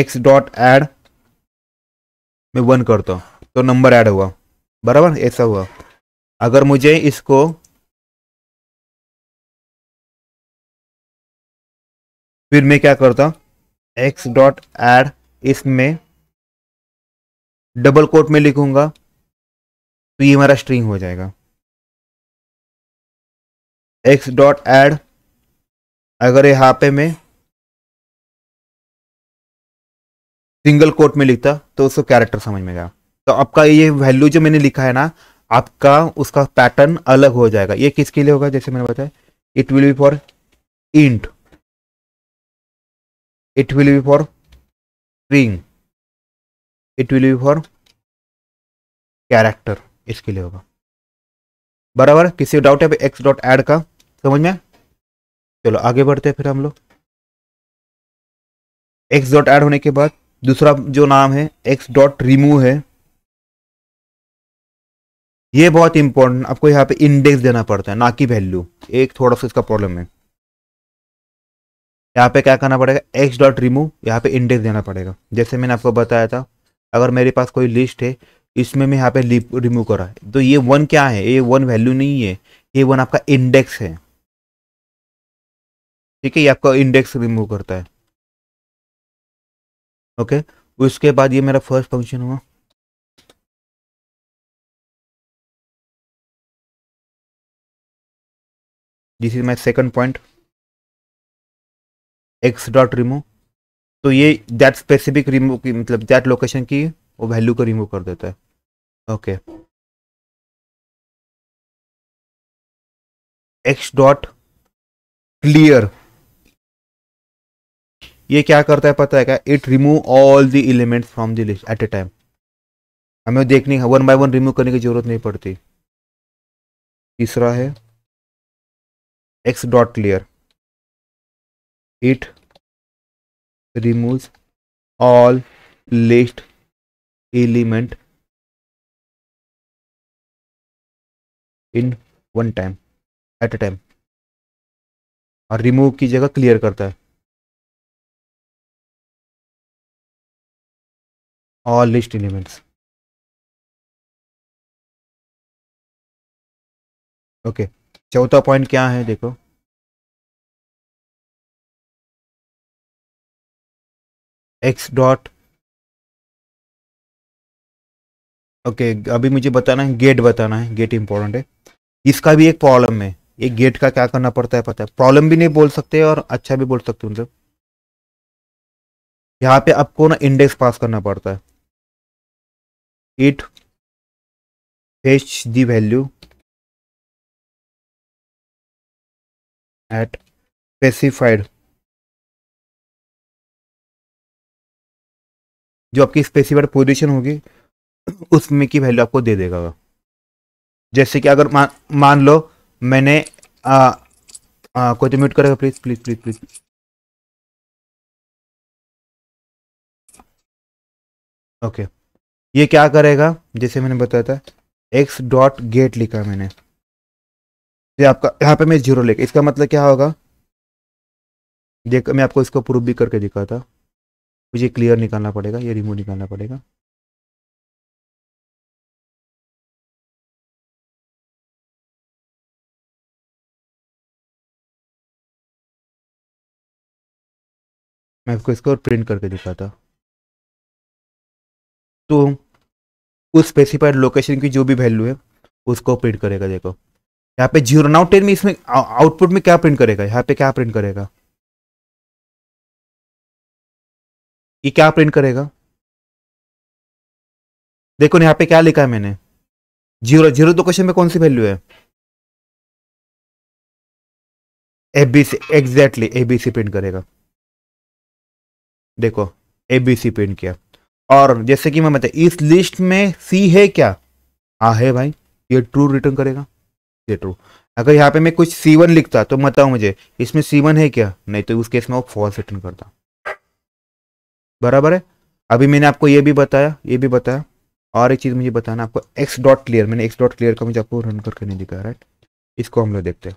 X dot add मैं वन करता हूँ तो नंबर ऐड हुआ बराबर ऐसा हुआ अगर मुझे इसको फिर मैं क्या करता एक्स डॉट एड इसमें डबल कोट में लिखूंगा तो ये हमारा स्ट्रिंग हो जाएगा एक्स डॉट एड अगर यहाँ पे मैं सिंगल कोट में लिखता तो उसको कैरेक्टर समझ में गया तो आपका ये वैल्यू जो मैंने लिखा है ना आपका उसका पैटर्न अलग हो जाएगा ये किसके लिए होगा जैसे मैंने बताया it will be for int it will be for string it will be for character इसके लिए होगा बराबर किसी डाउट है एक्स डॉट एड का समझ में चलो आगे बढ़ते हैं फिर हम लोग एक्स डॉट एड होने के बाद दूसरा जो नाम है एक्स डॉट रिमूव है ये बहुत इंपॉर्टेंट आपको यहाँ पे इंडेक्स देना पड़ता है ना कि वैल्यू एक थोड़ा सा इसका प्रॉब्लम है यहाँ पे क्या करना पड़ेगा एक्स डॉट रिमूव यहाँ पे इंडेक्स देना पड़ेगा जैसे मैंने आपको बताया था अगर मेरे पास कोई लिस्ट है इसमें मैं यहाँ पे रिमूव करा तो ये वन क्या है ये वन वैल्यू नहीं है ये वन आपका इंडेक्स है ठीक है ये आपका इंडेक्स रिमूव करता है ओके उसके बाद ये मेरा फर्स्ट फंक्शन हुआ this is my second point X dot remove तो ये दैट स्पेसिफिक रिमूव की मतलब दैट लोकेशन की वो वैल्यू को रिमूव कर देता है ओके एक्स डॉट क्लियर ये क्या करता है पता है क्या it remove all the elements from the list at a time हमें देखने वन बाय वन रिमूव करने की जरूरत नहीं पड़ती तीसरा है X dot clear it removes all list element in one time at a time और रिमूव की जगह क्लियर करता है ऑल लिस्ट एलिमेंट्स ओके चौथा पॉइंट क्या है देखो एक्स डॉट ओके अभी मुझे बताना है गेट बताना है गेट इंपॉर्टेंट है इसका भी एक प्रॉब्लम है ये गेट का क्या करना पड़ता है पता है प्रॉब्लम भी नहीं बोल सकते और अच्छा भी बोल सकते मतलब यहाँ पे आपको ना इंडेक्स पास करना पड़ता है it fetch the value at specified जो आपकी स्पेसिफाइड पोजिशन होगी उसमें की वैल्यू आपको दे देगा जैसे कि अगर मान मान लो मैंने आ, आ, कोई तो म्यूट करेगा please please please please okay ये क्या करेगा जैसे मैंने बताया था एक्स डॉट गेट लिखा मैंने ये आपका यहाँ पे मैं जीरो लिखा इसका मतलब क्या होगा देख मैं आपको इसको प्रूफ भी करके दिखाता मुझे क्लियर निकालना पड़ेगा ये रिमूव निकालना पड़ेगा मैं आपको इसको प्रिंट करके दिखाता तो उस स्पेसिफाइड लोकेशन की जो भी वैल्यू है उसको प्रिंट करेगा देखो यहाँ पे जीरो नाउ टेन में इसमें आउटपुट में क्या प्रिंट करेगा यहाँ पे क्या प्रिंट करेगा ये क्या प्रिंट करेगा देखो यहां पे क्या लिखा है मैंने जीरो जीरो तो क्वेश्चन में कौन सी वैल्यू है एबीसी एग्जैक्टली एबीसी प्रिंट करेगा देखो एबीसी प्रिंट किया और जैसे कि मैं बता इस लिस्ट में सी है क्या आ हाँ, है भाई ये ट्रू रिटर्न करेगा ये ट्रू अगर यहाँ पे मैं कुछ सी वन लिखता तो बताओ मुझे इसमें सी वन है क्या नहीं तो उस केस में वो फॉल्स रिटर्न करता बराबर है अभी मैंने आपको ये भी बताया ये भी बताया और एक चीज़ मुझे बताना आपको एक्स डॉट क्लियर मैंने एक्स डॉट क्लियर का मुझे आपको रन करके नहीं दिखाया राइट इसको हम लोग देखते हैं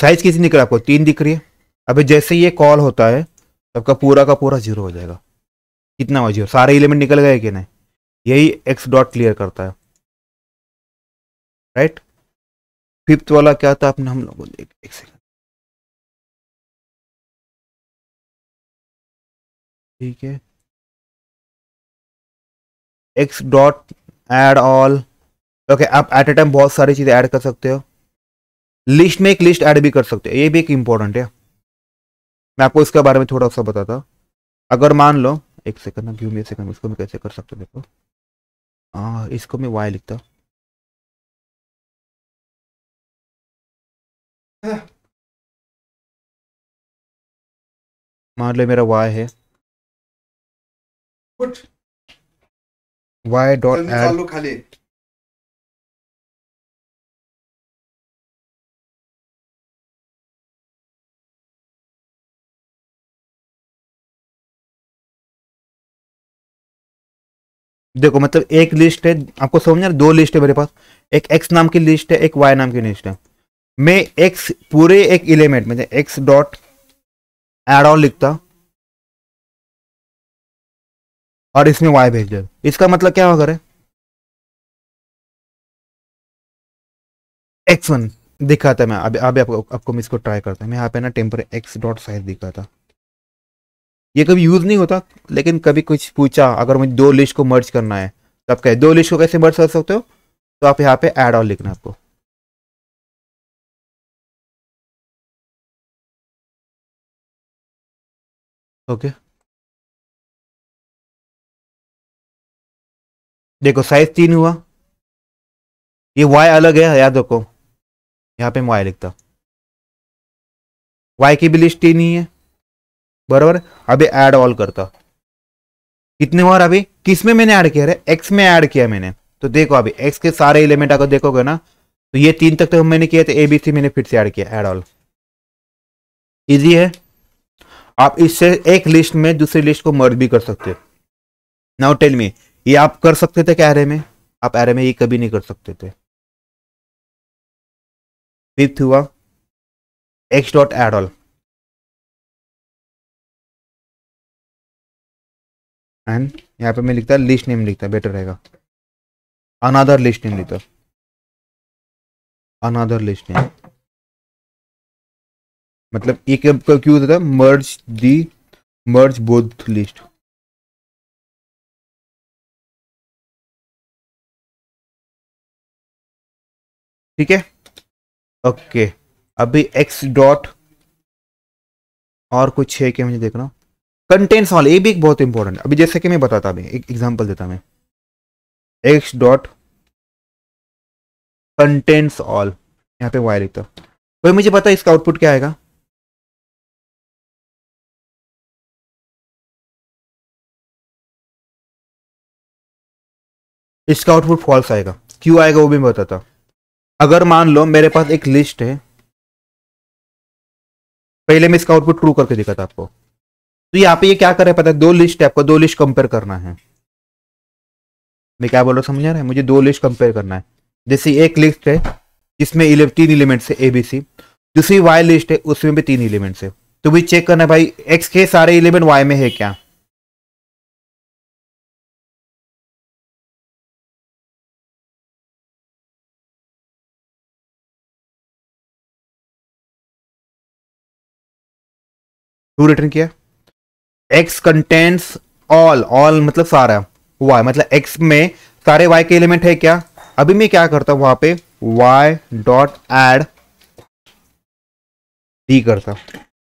साइज कितनी निकल आपको तीन दिख रही है अभी जैसे ये कॉल होता है सबका पूरा का पूरा जीरो हो जाएगा कितना हुआ जीरो सारे एलिमेंट निकल गए कि नहीं यही एक्स डॉट क्लियर करता है राइट फिफ्थ वाला क्या था आपने हम लोगों देख एक सेकंड ठीक है X dot add all okay आप एट ए टाइम बहुत सारी चीज़ें ऐड कर सकते हो लिस्ट में एक लिस्ट ऐड भी कर सकते हो ये भी एक इंपॉर्टेंट है मैं आपको इसके बारे में थोड़ा सा बताता हूँ अगर मान लो एक सेकंड ना गिव मी सेकंड इसको मैं कैसे कर सकते हूँ देखो आ, हाँ, इसको मैं वाई लिखता हूँ मान लो मेरा वाई है वाई डॉट एड खाली देखो मतलब एक लिस्ट है आपको समझना दो लिस्ट है मेरे पास एक एक्स नाम की लिस्ट है एक वाई नाम की लिस्ट है मैं एक्स पूरे एक एलिमेंट में एक्स डॉट एड ऑन लिखता और इसमें वाई भेज दे इसका मतलब क्या होगा एक्स वन दिखाता मैं अभी अभी आपको आपको मैं इसको ट्राई करता मैं यहाँ पे ना टेम्पर एक्स डॉट साइज दिखाता ये कभी यूज नहीं होता लेकिन कभी कुछ पूछा अगर मुझे दो लिस्ट को मर्ज करना है तो आप कहे दो लिस्ट को कैसे मर्ज कर सकते हो तो आप यहाँ पे एड ऑन लिखना आपको ओके देखो साइज तीन हुआ ये वाई अलग है याद रखो यहां पे मैं वाई लिखता वाई की भी लिस्ट तीन ही है बराबर अभी ऐड ऑल करता कितने बार अभी किस में मैंने ऐड किया रे एक्स में ऐड किया मैंने तो देखो अभी एक्स के सारे एलिमेंट अगर देखोगे ना तो ये तीन तक तो मैंने किया तो ए बी सी मैंने फिर से ऐड किया एड ऑल इजी है आप इससे एक लिस्ट में दूसरी लिस्ट को मर्ज भी कर सकते नाउ टेल मी ये आप कर सकते थे क्या एरे में आप एरे में ये कभी नहीं कर सकते थे फिफ्थ हुआ X dot add all and यहाँ पे मैं लिखता लिस्ट नेम लिखता बेटर रहेगा अनादर लिस्ट नेम लिखता अनादर लिस्ट नेम मतलब एक का क्यों होता था मर्ज दी मर्ज बोथ लिस्ट ठीक है ओके अभी एक्स डॉट और कुछ है क्या मुझे देखना कंटेंट्स ऑल ये भी एक बहुत इंपॉर्टेंट अभी जैसे कि मैं बताता अभी एक एग्जांपल देता मैं एक्स डॉट कंटेंट्स ऑल यहाँ पे वाई लिखता कोई मुझे पता इसका आउटपुट क्या आएगा इसका आउटपुट फॉल्स आएगा क्यों आएगा वो भी मैं बताता अगर मान लो मेरे पास एक लिस्ट है पहले मैं इसका आउटपुट ट्रू करके दिखाता आपको तो यहाँ पे ये क्या करे पता है दो लिस्ट है आपको दो लिस्ट कंपेयर करना है मैं क्या बोल रहा हूँ समझ रहा है मुझे दो लिस्ट कंपेयर करना है जैसे एक लिस्ट है जिसमें तीन एलिमेंट्स है एबीसी दूसरी वाई लिस्ट है उसमें भी तीन एलिमेंट्स है तो भी चेक करना है भाई एक्स के सारे एलिमेंट वाई में है क्या टू रिटर्न किया एक्स कंटेंट्स ऑल ऑल मतलब सारा वाई मतलब एक्स में सारे वाई के एलिमेंट है क्या अभी मैं क्या करता हूं वहां पे वाई डॉट एड डी करता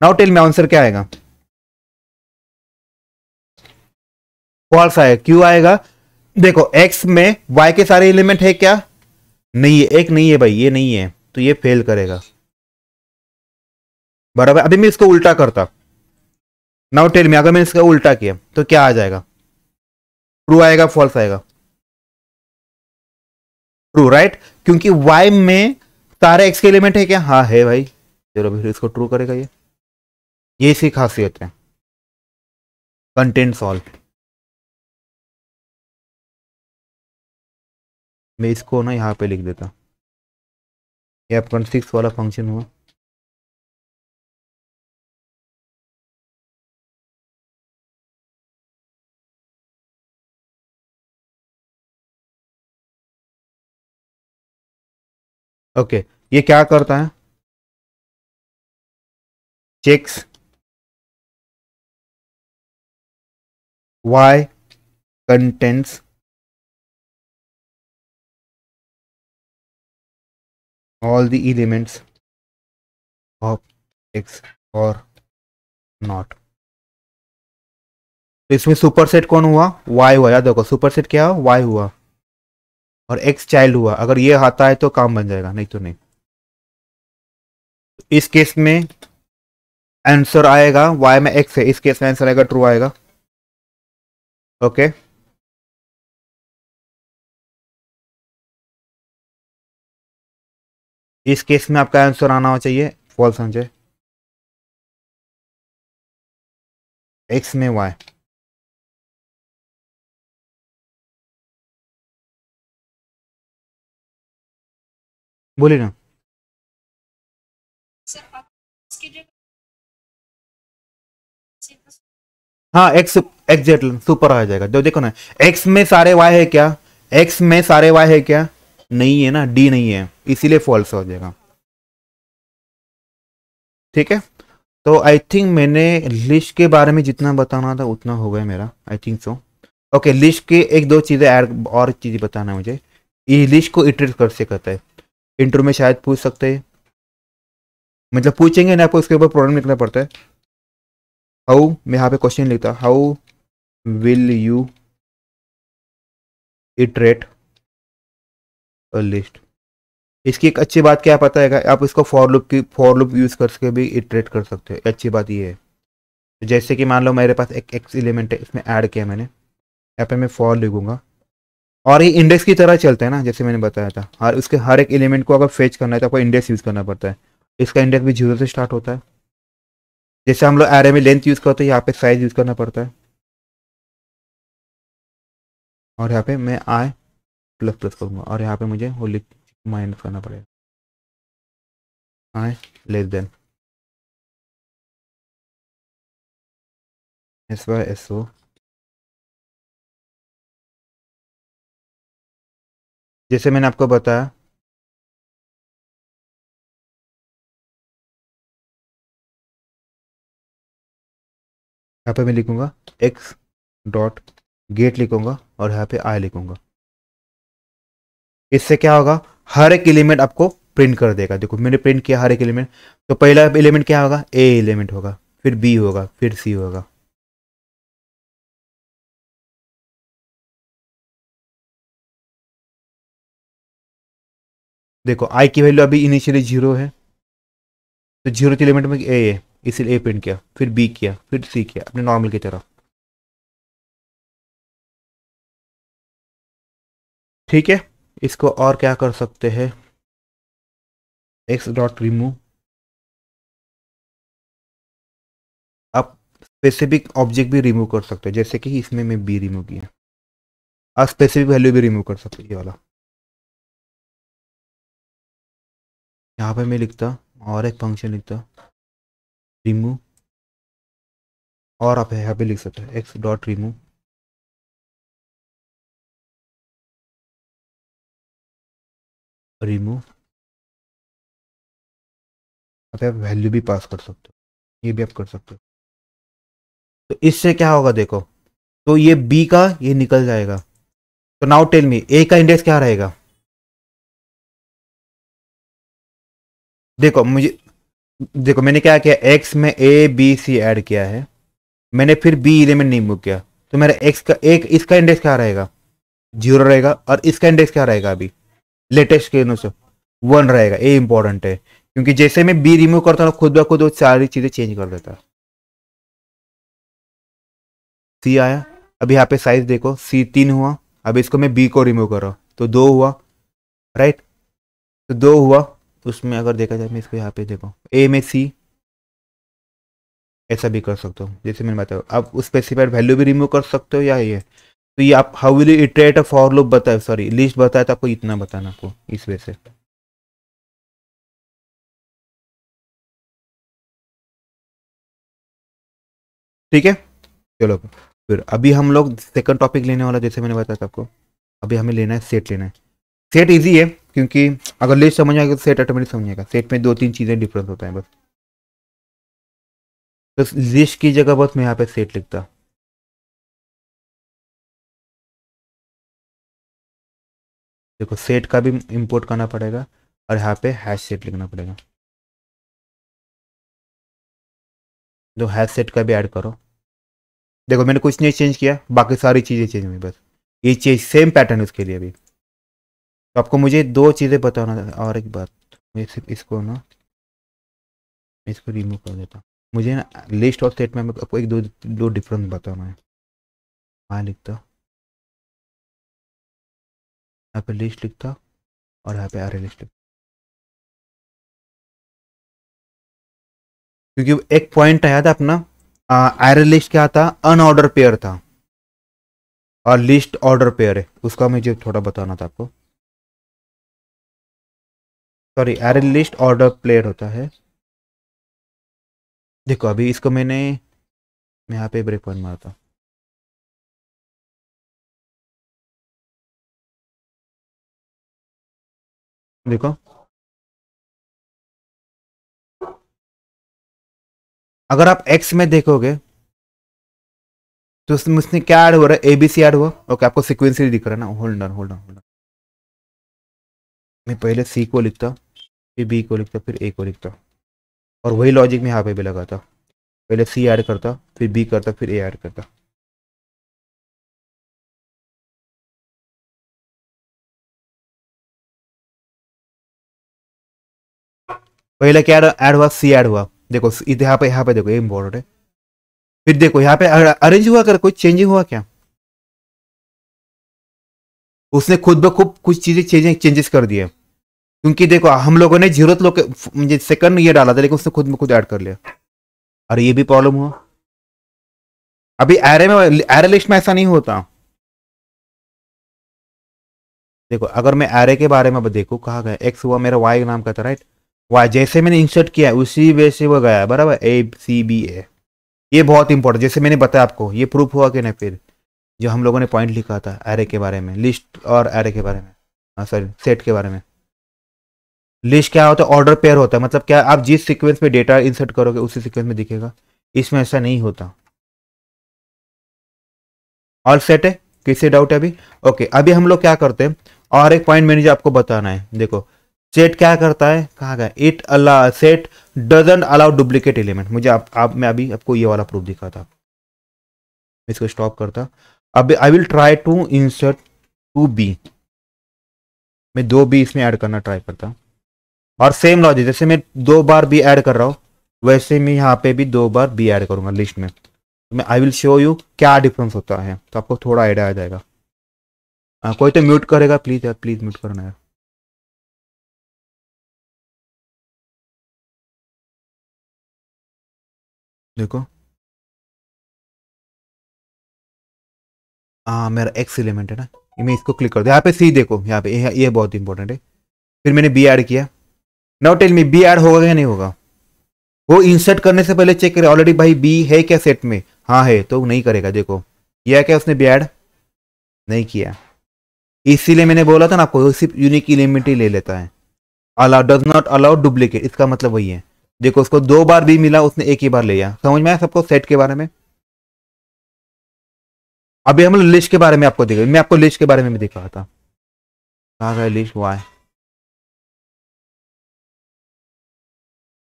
नाउ टेल में आंसर क्या आएगा फॉल्स आएगा क्यों आएगा देखो एक्स में वाई के सारे एलिमेंट है क्या नहीं है एक नहीं है भाई ये नहीं है तो ये फेल करेगा बराबर अभी मैं इसको उल्टा करता नाउ टेल में अगर मैंने इसका उल्टा किया तो क्या आ जाएगा ट्रू आएगा फॉल्स आएगा ट्रू राइट right? क्योंकि वाई में सारे एक्स के एलिमेंट है क्या हाँ है भाई चलो फिर इसको ट्रू करेगा ये ये इसकी खासियत है कंटेंट सॉल्व मैं इसको ना यहाँ पे लिख देता ये अपन सिक्स वाला फंक्शन हुआ ओके ये क्या करता है checks Y contains all the elements of X और नॉट तो इसमें सुपरसेट कौन हुआ वाई हुआ याद रखो सुपरसेट क्या हुआ वाई हुआ और एक्स चाइल्ड हुआ अगर ये आता है तो काम बन जाएगा नहीं तो नहीं इस केस में आंसर आएगा वाई में एक्स है इस केस में आंसर आएगा ट्रू आएगा ओके इस केस में आपका आंसर आना चाहिए फॉल्स आना एक्स में वाई बोलिए ना हाँ एक्स एग्जैक्टली सुपर आ जाएगा जो देखो ना एक्स में सारे वाई है क्या एक्स में सारे वाई है क्या नहीं है ना डी नहीं है इसीलिए फॉल्स हो जाएगा ठीक है तो आई थिंक मैंने लिस्ट के बारे में जितना बताना था उतना हो गया मेरा I think so okay list के एक दो चीज़ें और चीज़ बताना है मुझे ये लिस्ट को इटरेट कर सकता है इंटरव्यू में शायद पूछ सकते हैं मतलब पूछेंगे ना आपको उसके ऊपर प्रॉब्लम लिखना पड़ता है हाउ मैं यहाँ पे क्वेश्चन लिखता how will you iterate a list इसकी एक अच्छी बात क्या पता है आप इसको फॉर लुप की फॉर लुप यूज़ करके भी इटरेट कर सकते हो अच्छी बात ये है जैसे कि मान लो मेरे पास एक एक्स एलिमेंट है इसमें ऐड किया मैंने यहाँ पे मैं फॉर लिखूंगा और ये इंडेक्स की तरह चलते हैं ना जैसे मैंने बताया था हर उसके हर एक एलिमेंट को अगर फेच करना है तो आपको इंडेक्स यूज़ करना पड़ता है इसका इंडेक्स भी जीरो से स्टार्ट होता है जैसे हम लोग एरे में लेंथ यूज़ करते हैं यहाँ पे साइज यूज़ करना पड़ता है और यहाँ पे मैं आए प्लस प्लस करूंगा और यहाँ पे मुझे वो लिख माइनस करना पड़ेगा I less than S Y S O जैसे मैंने आपको बताया यहाँ पे मैं लिखूंगा एक्स डॉट गेट लिखूंगा और यहाँ पे आई लिखूंगा इससे क्या होगा हर एक एलिमेंट आपको प्रिंट कर देगा देखो मैंने प्रिंट किया हर एक एलिमेंट तो पहला एलिमेंट क्या होगा ए एलिमेंट होगा फिर बी होगा फिर सी होगा देखो आई की वैल्यू अभी इनिशियली जीरो है तो जीरो के लिमिट में ए है इसीलिए ए प्रिंट किया फिर बी किया फिर सी किया अपने नॉर्मल की तरह ठीक है इसको और क्या कर सकते हैं एक्स डॉट रिमूव आप स्पेसिफिक ऑब्जेक्ट भी रिमूव कर सकते हैं जैसे कि इसमें मैं बी रिमूव किया आप स्पेसिफिक वैल्यू भी रिमूव कर सकते हैं ये वाला यहाँ पे मैं लिखता और एक फंक्शन लिखता रिमूव और आप यहाँ पे लिख सकते एक्स डॉट रिमूव रिमूव आप वैल्यू भी पास कर सकते हो ये भी आप कर सकते हो तो इससे क्या होगा देखो तो ये बी का ये निकल जाएगा तो नाउ टेल मी ए का इंडेक्स क्या रहेगा देखो मुझे देखो मैंने क्या किया एक्स में ए बी सी ऐड किया है मैंने फिर बी इलेमेंट नहीं मूव किया तो मेरा एक्स का एक इसका इंडेक्स क्या रहेगा जीरो रहेगा और इसका इंडेक्स क्या रहेगा अभी लेटेस्ट के अनुसार वन रहेगा ए इंपॉर्टेंट है क्योंकि जैसे मैं बी रिमूव करता हूँ खुद ब खुद वो सारी चीज़ें चेंज कर देता सी आया अब यहाँ पे साइज देखो सी तीन हुआ अब इसको मैं बी को रिमूव कर रहा हूँ तो दो हुआ राइट तो दो हुआ तो उसमें अगर देखा जाए मैं इसको यहाँ पे देखो ए में सी ऐसा भी कर सकते हो जैसे मैंने बताया आप उस स्पेसिफाइड वैल्यू भी रिमूव कर सकते हो या ये तो ये आप how will iterate a for loop बताए सॉरी लिस्ट बताया तो आपको इतना बताना आपको इस वजह से ठीक है चलो फिर अभी हम लोग सेकंड टॉपिक लेने वाला जैसे मैंने बताया था आपको अभी हमें लेना है सेट लेना है सेट इजी है क्योंकि अगर लिस्ट समझ आएगा तो सेट ऑटोमेटिक समझ आएगा सेट में दो तीन चीज़ें डिफरेंस होता है बस बस लिस्ट की जगह बस मैं यहाँ पे सेट लिखता देखो सेट का भी इंपोर्ट करना पड़ेगा और यहाँ पे हैश सेट लिखना पड़ेगा जो हैश सेट का भी ऐड करो देखो मैंने कुछ नहीं चेंज किया बाकी सारी चीज़ें चेंज हुई बस ये चेंज सेम पैटर्न उसके लिए भी आपको मुझे दो चीज़ें बताना और एक बात मुझे इसको ना इसको रिमूव कर देता हूँ मुझे ना लिस्ट और सेट में आपको एक दो दो डिफरेंस बताना है हाँ लिखता यहाँ पे लिस्ट लिखता और यहाँ पे आर लिस्ट लिखता क्योंकि एक पॉइंट आया था अपना आयरन लिस्ट क्या था अनऑर्डर पेयर था और लिस्ट ऑर्डर पेयर है उसका मुझे थोड़ा बताना था आपको sorry array list order player होता है देखो अभी इसको मैंने मैं यहाँ पे ब्रेक पॉइंट मारता देखो अगर आप एक्स में देखोगे तो उसमें उसने क्या ऐड हो रहा है एबीसी ऐड हुआ ओके आपको सिक्वेंसली दिख रहा है ना होल्ड होल्डर होल्ड होल्ड मैं पहले सी को लिखता फिर बी को लिखता फिर ए को लिखता और वही लॉजिक मैं यहाँ पे भी लगाता पहले सी ऐड करता फिर बी करता फिर ए ऐड करता पहले क्या ऐड हुआ सी ऐड हुआ देखो यहाँ पे यहाँ पे देखो ये इम्पोर्टेंट है फिर देखो यहाँ पे अरेंज हुआ कर कोई चेंजिंग हुआ क्या उसने खुद ब खुद कुछ चीजें चेंजेस कर दिए है क्योंकि देखो हम लोगों ने जीरो लोग सेकंड ये डाला था लेकिन उसने खुद में खुद ऐड कर लिया अरे ये भी प्रॉब्लम हुआ अभी एरे में एरे लिस्ट में ऐसा नहीं होता देखो अगर मैं एरे के बारे में देखो कहा गया एक्स हुआ मेरा वाई नाम का था राइट वाई जैसे मैंने इंसर्ट किया उसी वे से वो गया बराबर ए सी बी ए ये बहुत इंपॉर्टेंट जैसे मैंने बताया आपको ये प्रूफ हुआ कि नहीं फिर जो हम लोगों ने पॉइंट लिखा था एरे के बारे में लिस्ट और एरे के बारे में सॉरी हाँ, सेट के बारे में लिस्ट क्या होता है ऑर्डर पेयर होता है मतलब क्या आप जिस सीक्वेंस में डेटा इंसर्ट करोगे उसी सीक्वेंस में दिखेगा इसमें ऐसा नहीं होता ऑल सेट है किसी डाउट है अभी ओके अभी हम लोग क्या करते हैं और एक पॉइंट मैंने जो आपको बताना है देखो सेट क्या करता है कहा गया इट अला set doesn't allow duplicate element मुझे आप, आप मैं अभी आपको ये वाला प्रूफ दिखा था इसको स्टॉप करता अब I will try to insert two B मैं दो बी इसमें ऐड करना ट्राई करता और सेम लॉजिक जैसे मैं दो बार बी ऐड कर रहा हूँ वैसे मैं यहाँ पे भी दो बार बी ऐड करूंगा लिस्ट में तो मैं आई विल शो यू क्या डिफरेंस होता है तो आपको थोड़ा आइडिया आ जाएगा आ, हाँ, कोई तो म्यूट करेगा प्लीज़ यार प्लीज़ म्यूट करना यार देखो हाँ मेरा एक्स एलिमेंट है ना मैं इसको क्लिक कर दू यहाँ पे सी देखो यहाँ पे ये यह बहुत इंपॉर्टेंट है फिर मैंने बी ऐड किया now tell me B add होगा या नहीं होगा वो इंसर्ट करने से पहले चेक करे ऑलरेडी भाई बी है क्या सेट में हाँ है तो नहीं करेगा देखो किया क्या उसने बी ऐड नहीं किया इसीलिए मैंने बोला था ना आपको सिर्फ यूनिक इलिमिट ही ले लेता है allow does not allow duplicate इसका मतलब वही है देखो उसको दो बार भी मिला उसने एक ही बार ले लिया समझ में आया सबको सेट के बारे में अभी हम लिस्ट के बारे में आपको देखा मैं आपको लिस्ट के बारे में भी दिखा था कहा लिस्ट वाई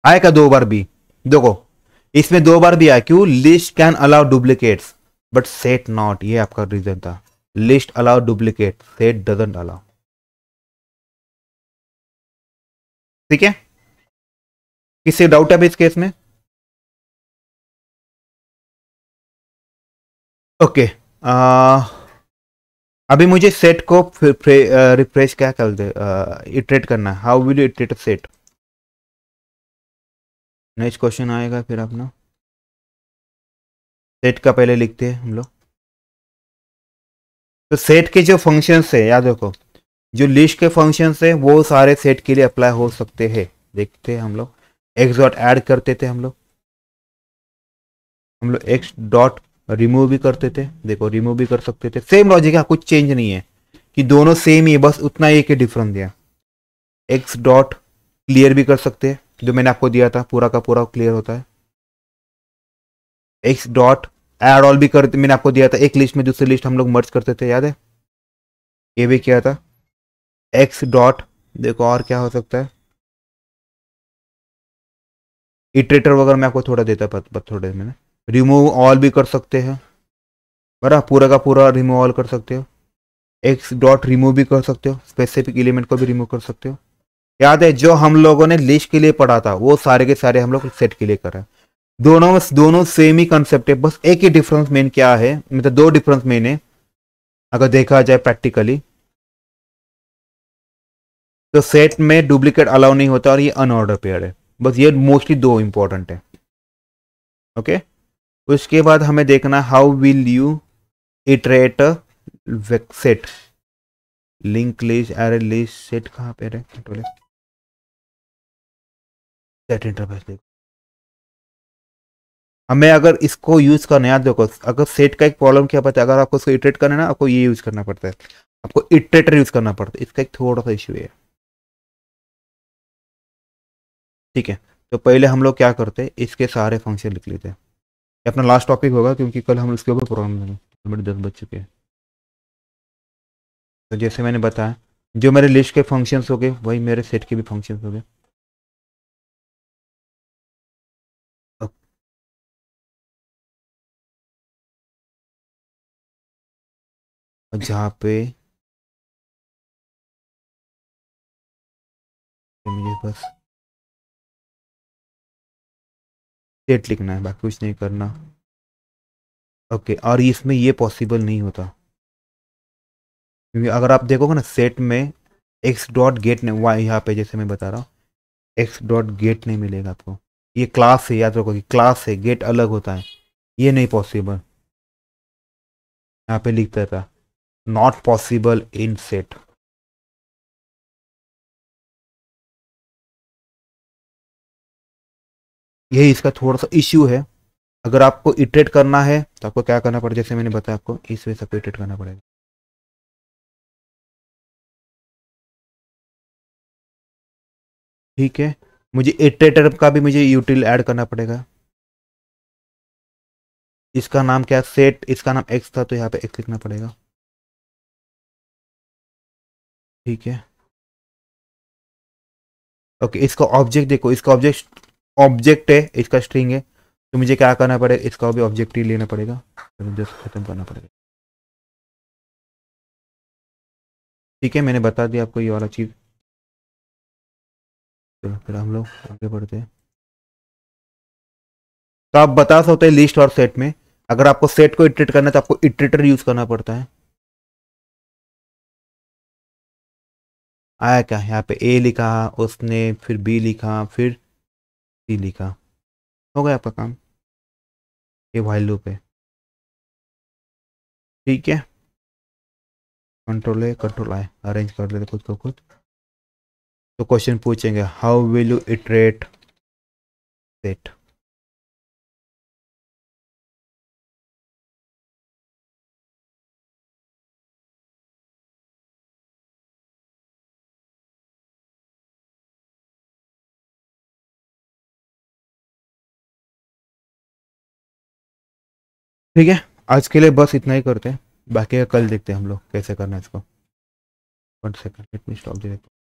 आएगा दो बार भी देखो इसमें दो बार भी आया क्यों list can allow duplicate but set not ये आपका रीजन था list allow duplicate set doesn't allow ठीक है किससे डाउट है इस केस में ओके okay, अभी मुझे सेट को रिफ्रेश क्या कर दे इटरेट करना है how will you iterate set next question आएगा फिर अपना सेट का पहले लिखते हैं हम लोग तो सेट के जो फंक्शंस है याद रखो जो लिस्ट के फंक्शंस है वो सारे सेट के लिए अप्लाई हो सकते हैं देखते हैं हम लोग एक्स डॉट एड करते थे हम लोग हम लोग एक्स डॉट रिमूव भी करते थे देखो रिमूव भी कर सकते थे सेम लॉजिक है कुछ चेंज नहीं है कि दोनों सेम ही है बस उतना एक ही डिफरेंस दिया एक्स डॉट क्लियर भी कर सकते हैं जो मैंने आपको दिया था पूरा का पूरा क्लियर होता है एक्स डॉट एड ऑल भी करते मैंने आपको दिया था एक लिस्ट में दूसरी लिस्ट हम लोग मर्ज करते थे याद है ये भी किया था एक्स डॉट देखो और क्या हो सकता है इटरेटर वगैरह मैं आपको थोड़ा देता पर थोड़े मैंने रिमूव ऑल भी कर सकते हैं बरा पूरा का पूरा रिमूव ऑल कर सकते हो एक्स डॉट रिमूव भी कर सकते हो स्पेसिफिक एलिमेंट को भी रिमूव कर सकते हो याद है जो हम लोगों ने लिस्ट के लिए पढ़ा था वो सारे के सारे हम लोग सेट के लिए कर रहे हैं दोनों दोनों सेम ही कंसेप्ट है बस एक ही डिफरेंस मेन क्या है मतलब दो डिफरेंस मेन है अगर देखा जाए प्रैक्टिकली तो सेट में डुप्लीकेट अलाउ नहीं होता और ये अनऑर्डर पेयर है बस ये मोस्टली दो इंपॉर्टेंट है ओके उसके बाद हमें देखना how will you iterate set link list array list set कहाँ पे है सेट इंटरफेस देखो हमें हाँ, अगर इसको यूज करना याद देखो अगर सेट का एक प्रॉब्लम क्या पता है अगर आपको इसको इटरेट करना है ना आपको ये यूज करना पड़ता है आपको इटरेटर यूज करना पड़ता है इसका एक थोड़ा सा इश्यू है ठीक है तो पहले हम लोग क्या करते हैं इसके सारे फंक्शन लिख लेते हैं ये अपना लास्ट टॉपिक होगा क्योंकि कल हम इसके ऊपर प्रॉब्लम लेंगे मेरे दस बज चुके हैं तो जैसे मैंने बताया जो मेरे लिस्ट के फंक्शंस हो गए वही मेरे सेट के भी फंक्शंस हो गए जहाँ पे मुझे बस डेट लिखना है बाकी कुछ नहीं करना ओके और इसमें ये पॉसिबल नहीं होता क्योंकि अगर आप देखोगे ना सेट में एक्स डॉट गेट नहीं वाई यहाँ पे जैसे मैं बता रहा हूँ एक्स डॉट गेट नहीं मिलेगा आपको ये क्लास है याद रखो कि क्लास है गेट अलग होता है ये नहीं पॉसिबल यहाँ पे लिखता था not possible in set यही इसका थोड़ा सा इश्यू है अगर आपको इटरेट करना है तो आपको क्या करना पड़ेगा जैसे मैंने बताया आपको इस वे से इटरेट करना पड़ेगा ठीक है मुझे इटरेटर का भी मुझे यूटिल ऐड करना पड़ेगा इसका नाम क्या सेट इसका नाम एक्स था तो यहाँ पे एक्स लिखना पड़ेगा ठीक है ओके इसका ऑब्जेक्ट देखो इसका ऑब्जेक्ट ऑब्जेक्ट है इसका स्ट्रिंग है तो मुझे क्या करना पड़ेगा इसका भी ऑब्जेक्ट ही लेना पड़ेगा तो जस्ट खत्म करना पड़ेगा ठीक है मैंने बता दिया आपको ये वाला चीज़ चलो फिर हम लोग आगे बढ़ते हैं तो आप बता सकते हैं लिस्ट और सेट में अगर आपको सेट को इटरेट करना है तो आपको इटरेटर यूज़ करना पड़ता है आया क्या यहाँ पे ए लिखा उसने फिर बी लिखा फिर सी लिखा हो गया आपका काम ये वाइल लूप है ठीक है कंट्रोल है कंट्रोल आए अरेंज कर लेते खुद को खुद तो क्वेश्चन पूछेंगे how will you iterate set ठीक है आज के लिए बस इतना ही करते हैं बाकी कल देखते हैं हम लोग कैसे करना है इसको one second let me stop देते